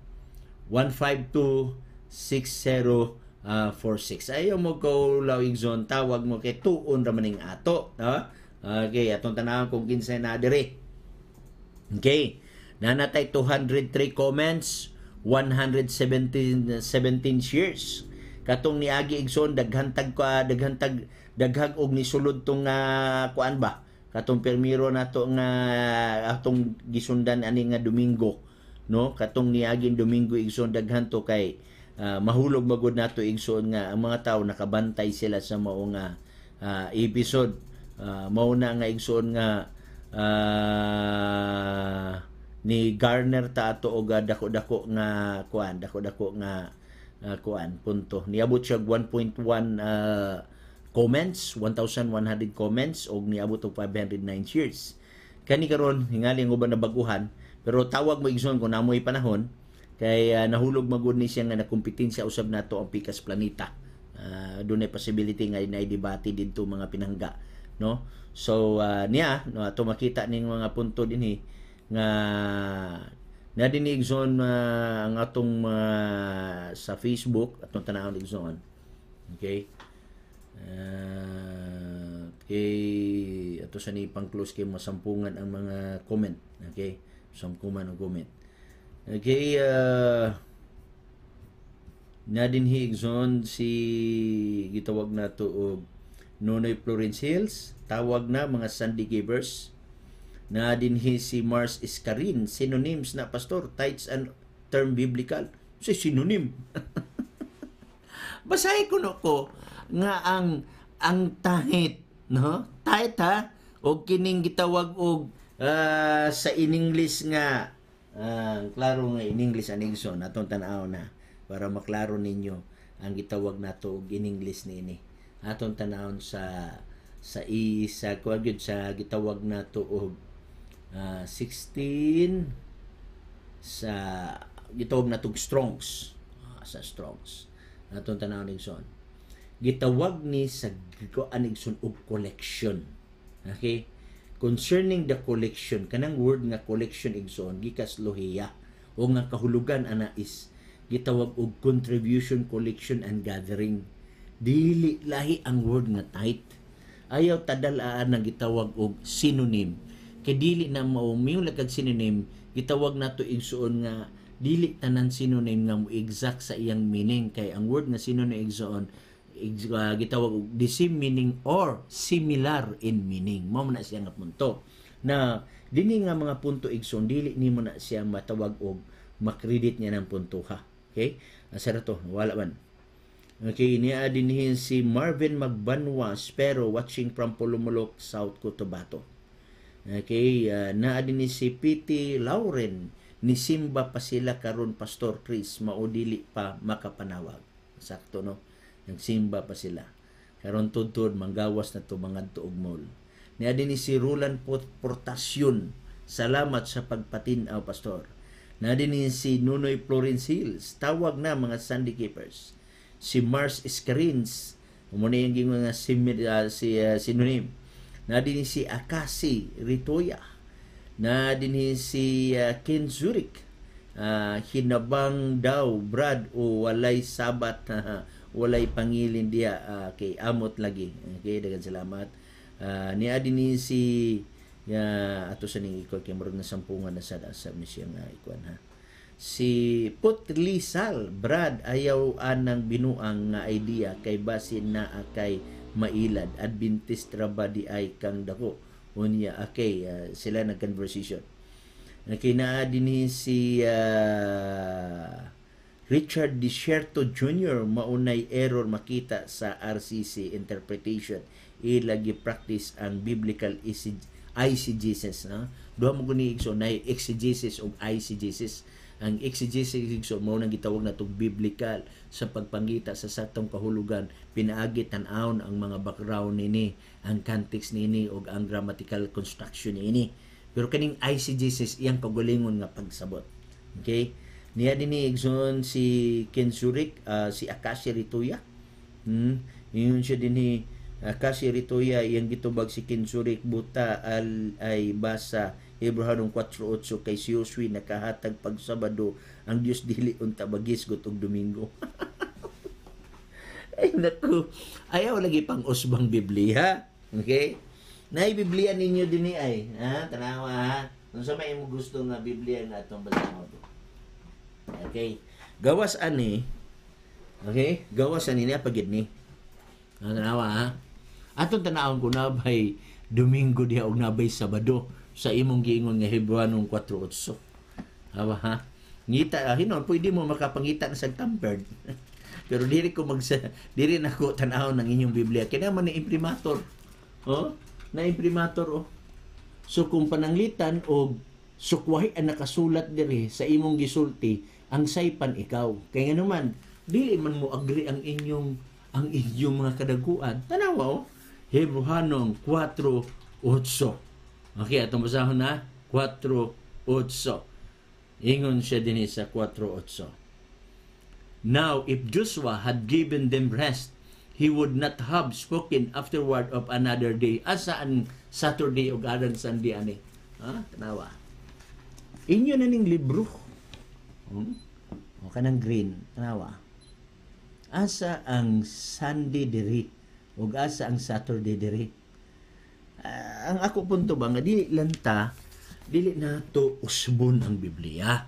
152 6046 ayo mo ko lawig zone tawag mo kay tuon ra maning ato no okay ah, atong tanahan kung kinsay na diri Okay. Nanatay 203 comments, 117 17 shares. Katong ni Agi Igson daghantag ka daghantag daghag og ni sulod tong uh, kuan ba? Katong permiro nato nga uh, atong gisundan ani nga Domingo, no? Katong ni Agi Domingo Igson daghan to kay uh, mahulog magud nato Igson nga ang mga tawo nakabantay sila sa mao nga uh, episode. Uh, mao na nga Igson nga uh, ni Garner ta ato og dako-dako nga kuan, dako-dako nga uh, kuan punto. Niabot siya 1.1 uh, ah, comments, 1,100 comments og niabot og 509 shares. Kani karon hingali ang uban na baguhan, pero tawag mo igsoon kun namoy panahon kay uh, nahulog magud ni siya nga nakumpetensya usab nato ang Pikas Planeta. Uh, dunay possibility nga na debate didto mga pinangga, no? So uh, niya no ato makita ning mga punto dinhi eh, nga nadinig zon uh, ah, ang atong uh, sa Facebook atong tanawon dig zon. Okay? Uh, ah, okay, ato sa ni pang-close kay masampungan ang mga comment. Okay? Samkuman ang comment. Okay, uh, na din higzon si gitawag na to og oh, Nonoy Florence Hills tawag na mga Sunday givers na dinhi si Mars Iskarin synonyms na pastor tithes and term biblical si synonym basahin ko no ko nga ang ang tahit no tahit ha og kining gitawag og uh, ah, sa in English nga uh, klaro nga in English ang Ingson atong tan-aw na para maklaro ninyo ang gitawag nato og in English niini atong tan-awon sa sa isa kuha sa gitawag na tuog uh, ah, 16 sa gitawag na tug strongs uh, sa strongs natong tanaw ning son gitawag ni sa kuan ning son og collection okay concerning the collection kanang word nga collection igsoon gikas lohiya o nga kahulugan ana is gitawag og contribution collection and gathering dili lahi ang word nga type Ayaw tadalaan ang gitawag og synonym. Kay dili na maumiwla kag synonym, gitawag nato igsuon nga dili tanan synonym nga mo exact sa iyang meaning kay ang word nga synonym igsuon ah, gitawag og the same meaning or similar in meaning mao man siya nga punto na dini nga mga punto igsoon dili nimo na siya matawag og makredit niya ng punto ha okay asa to wala man Okay, niya dinhin si Marvin Magbanwas pero watching from Pulumulok, South Cotabato. Okay, uh, ah, naa din si PT Lauren ni Simba pa sila karon Pastor Chris maudili pa makapanawag. Sakto no. Yung Simba pa sila. Karon tudtod manggawas na to mga tuog mall. Ni si Rulan Portasyon. Salamat sa pagpatinaw Pastor. Na din si Nunoy Florence Hills. Tawag na mga Sunday Keepers si Mars Screens muna yung mga si, uh, si, uh, ah, sinonym na din si Akasi Ritoya na din si uh, Ken Zurich uh, hinabang daw Brad o walay sabat uh, walay pangilin dia uh, kay amot lagi okay dagan salamat uh, ni din si uh, ato sa ning ikon kay na sampungan na sad sa, sa misyang na ikon ha si Putlisal Brad ayaw anang binuang nga idea kay base na akay mailad Adventist rabadi ay kang dako unya akay uh, ah, sila nag conversation nakinaa dinhi si uh, Richard Desierto Jr. maunay error makita sa RCC interpretation. Ilagi practice ang biblical exegesis. No? Duha mo kuni so na exegesis o eisegesis ang exegesis so mao nang gitawag natong biblical sa pagpangita sa satong kahulugan pinaagi tan aon ang mga background nini ang context nini ug ang grammatical construction nini pero kaning eisegesis iyang kagulingon nga pagsabot okay niya dinhi igsoon si Kensurik uh, ah, si Akashi Rituya hmm yun siya dinhi Akashi Rituya iyang gitubag si Kensurik buta al ay basa Hebrew 4:8 kay si Josue nakahatag pag Sabado ang Dios dili unta bagis gutog Domingo. Ay naku, ayaw lagi pang usbang Biblia. Okay? Nay Biblia ninyo dinhi ay, ha? Tanawa ha. Kung sa may gusto nga Biblia na atong balangod. Okay. Gawas ani. Okay? Gawas ani na pagid ni. Ah, tanawa ha. Atong tanawon ko na bay Domingo diha og nabay Sabado sa imong giingon nga Hebrewanong 4:8. Hawa ha. Ngita ah, hinon pwede mo makapangita sa tampered. Pero diri ko mag diri na ko tan-aw ng inyong Biblia. Kaya man ni imprimator. Oh, na imprimator oh. So kung pananglitan og sukwahi ang nakasulat diri sa imong gisulti, ang saypan ikaw. Kaya nga naman, dili man mo agree ang inyong ang inyong mga kadaguan. Tanawa oh. Hebrewanong 4:8. Okay, atong basahon na 4.8. Ingon siya din sa 4.8. Now, if Joshua had given them rest, he would not have spoken afterward of another day. Asa Saturday o Garden Sunday ani? Ha? Tanawa. Inyo na ning libro. Hmm? O kanang green. Tanawa. Asa ang Sunday diri? O asa ang Saturday diri? Uh, ang ako punto ba nga dili lanta dili nato usbon ang Biblia.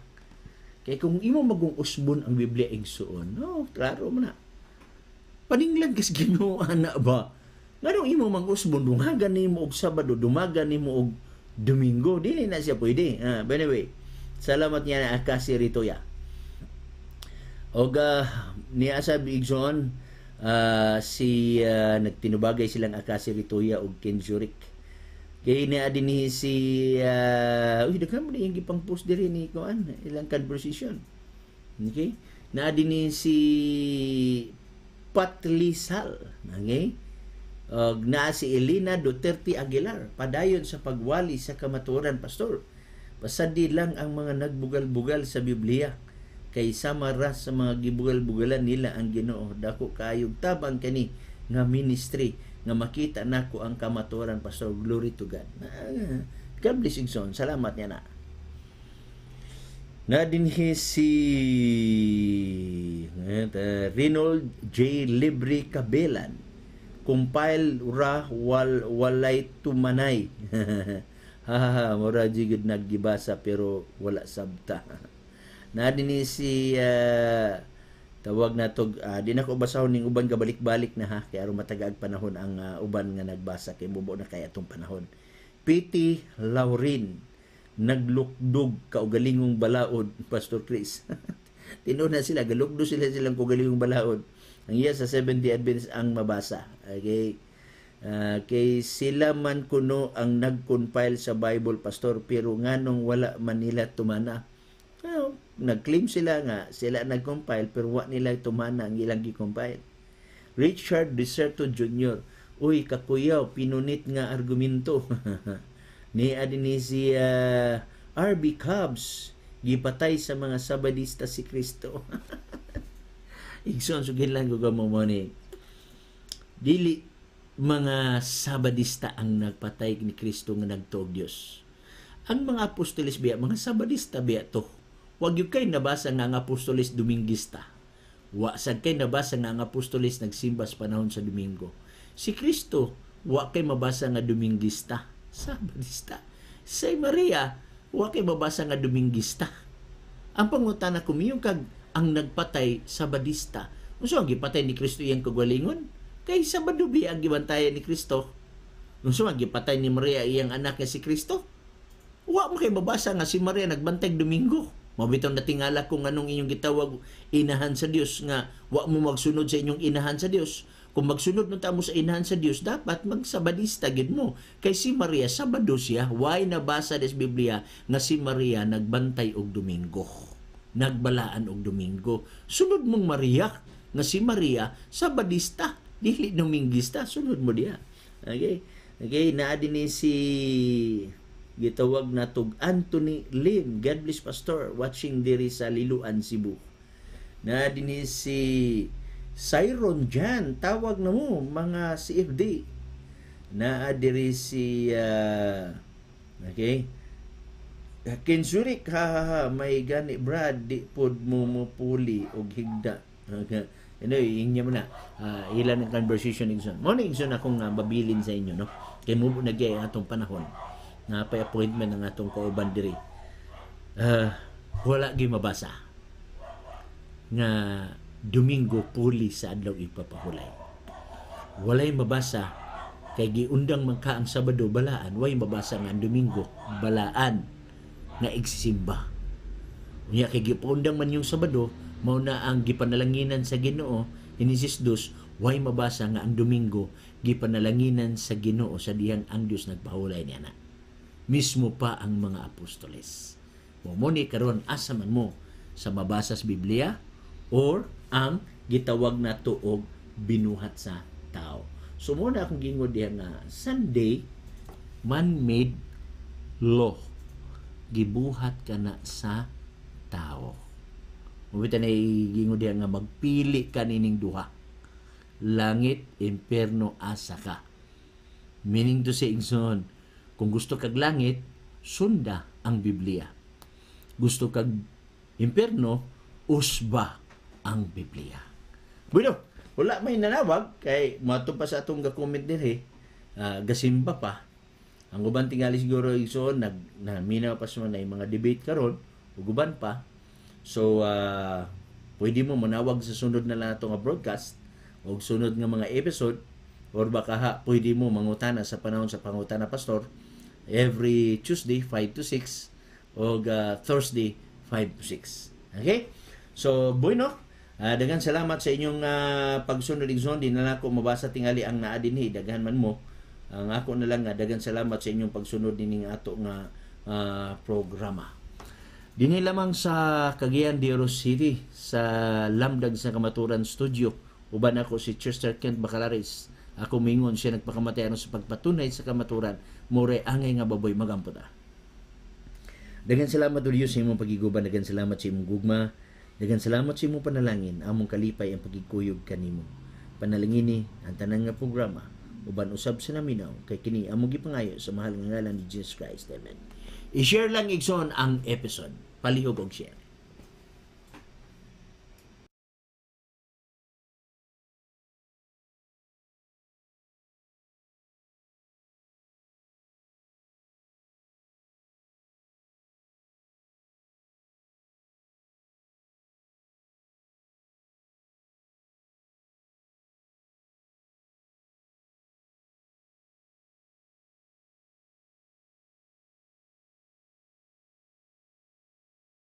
Kay kung imo magong usbon ang Biblia igsuon, no, klaro man na. Paninglag kas Ginoo na ba? Nganong imo mag-usbon dumagan nimo og Sabado, dumaga nimo og Domingo, dili na siya pwede. Ah, by the way, salamat niya na akasi ah, rito ya. Og uh, niya sabi igsoon, uh, si uh, nagtinubagay silang akasi Ritoya og Kenjurik. Kay ina dinhi si uh, uy daghan mo yung gipang post diri ni kuan ilang conversation. Okay? Na dinhi si Patlisal, okay? Og na si Elena Duterte Aguilar padayon sa pagwali sa kamaturan, pastor. Pasadi lang ang mga nagbugal-bugal sa Biblia kay sama ras sa mga gibugal-bugalan nila ang Ginoo dako kayog tabang kani nga ministry nga makita nako ang kamatuoran pastor glory to God ah, God bless you son salamat niya na na dinhi si eh, Reynold J. Libre Cabelan compile ra wal walay tumanay ha ha mura jigid naggibasa pero wala sabta na dinhi si uh, tawag na to uh, di na basahon ning uban gabalik-balik na ha kay aron matagaag panahon ang uh, uban nga nagbasa kay mubo na kay atong panahon PT Laurin naglukdog kaugalingong balaod Pastor Chris na sila galukdo sila silang kaugalingong balaod ang iya sa 70 Adventist ang mabasa okay Uh, kay sila man kuno ang nag sa Bible, Pastor, pero nganong wala man nila tumana. Well, nag-claim sila nga sila nagcompile pero wa nila tumana ang ilang gi-compile. Richard Deserto Jr. Uy, kakuyaw, pinunit nga argumento. ni adini uh, ah, RB Cubs gipatay sa mga sabadista si Kristo. Igsoon sugin lang ko mo ni. Dili mga sabadista ang nagpatay ni Kristo nga nagtuog Dios. Ang mga apostolis biya, mga sabadista biya to Huwag yung kay nabasa nga nga apostolis Dominggista. Wa sad kay nabasa nga nga apostolis nagsimbas panahon sa Domingo. Si Kristo, wa kay mabasa nga Dominggista. Sabadista. Say Maria, wa kay mabasa nga Dominggista. Ang pangutana ko miyong kag ang nagpatay Sabadista. Unsa ang gipatay ni Kristo iyang kagalingon? Kay Sabado bi ang gibantayan ni Kristo. Unsa ang gipatay ni Maria iyang anak nga si Kristo? Wa mo kay mabasa nga si Maria nagbantay Domingo. Mabitang natingala kung anong inyong gitawag inahan sa Dios nga wa mo magsunod sa inyong inahan sa Dios. Kung magsunod mo tamo sa inahan sa Dios, dapat magsabadista gid mo. Kay si Maria Sabado siya, why nabasa des Biblia nga si Maria nagbantay og Domingo. Nagbalaan og Domingo. Sunod mong Maria nga si Maria Sabadista, dili Domingista, sunod mo dia. Okay? Okay, naa din si gitawag na tug Anthony Lim God bless pastor watching diri sa Liloan Cebu na dinhi si Siron Jan tawag na mo mga CFD na diri si uh, okay Kin Zurich, ha, ha, ha, may gani, Brad, di pod mo mupuli og higda. Okay. Ano, yun niya mo na. Uh, ilan ang conversation, Ingson. Morning, na akong uh, babilin sa inyo, no? Kay mo nagay ang atong panahon nga pa appointment ng atong kauban diri uh, wala gi mabasa nga Domingo puli sa adlaw ipapahulay walay mabasa kay giundang man ka ang Sabado balaan way mabasa nga Domingo balaan nga igsisimba unya kay giundang man yung Sabado mao na ang gipanalanginan sa Ginoo Genesis 2 way mabasa nga ang Domingo gipanalanginan sa Ginoo sa dihang ang Dios nagpahulay niya na mismo pa ang mga apostoles. Mumuni karon asa man mo sa mabasa sa Biblia or ang gitawag na tuog binuhat sa tao. So muna akong gingod diha nga Sunday man-made law gibuhat kana sa tao. Mubita na gingod diha nga magpili ka nining duha. Langit, impyerno, asa ka. Meaning to say, Ingson, kung gusto kag langit, sunda ang Biblia. Gusto kag impyerno, usba ang Biblia. Bueno, wala may nanawag kay mato pa sa atong ga-comment dire. uh, ah, gasimba pa. Ang uban tingali siguro igsoon nag naminaw pa sa mga debate karon, ug uban pa. So uh, pwede mo manawag sa sunod na lang nga broadcast o sunod nga mga episode or baka ha, pwede mo mangutana sa panahon sa pangutana pastor every Tuesday 5 to 6 o uh, Thursday 5 to 6. Okay? So, bueno, uh, dagan salamat sa inyong uh, pagsunod igsoon din na ako mabasa tingali ang naa dinhi eh, daghan man mo. Ang uh, ako na lang uh, dagan salamat sa inyong pagsunod din dining ato nga uh, programa. Dinhi lamang sa Cagayan de Oro City sa Lamdag sa Kamaturan Studio. Uban ako si Chester Kent Bacalaris. Ako mingon siya nagpakamatay sa pagpatunay sa kamaturan Mure angay nga baboy magampot ah. Dagan salamat o Diyos sa imong pagiguban, dagan salamat sa imong gugma, dagan salamat sa imong panalangin, among kalipay ang pagikuyog kanimo. Panalangini ang tanang nga programa uban usab sa naminaw kay kini among gipangayo sa mahal nga ngalan ni Jesus Christ. Amen. I-share lang igson ang episode. Palihog og share.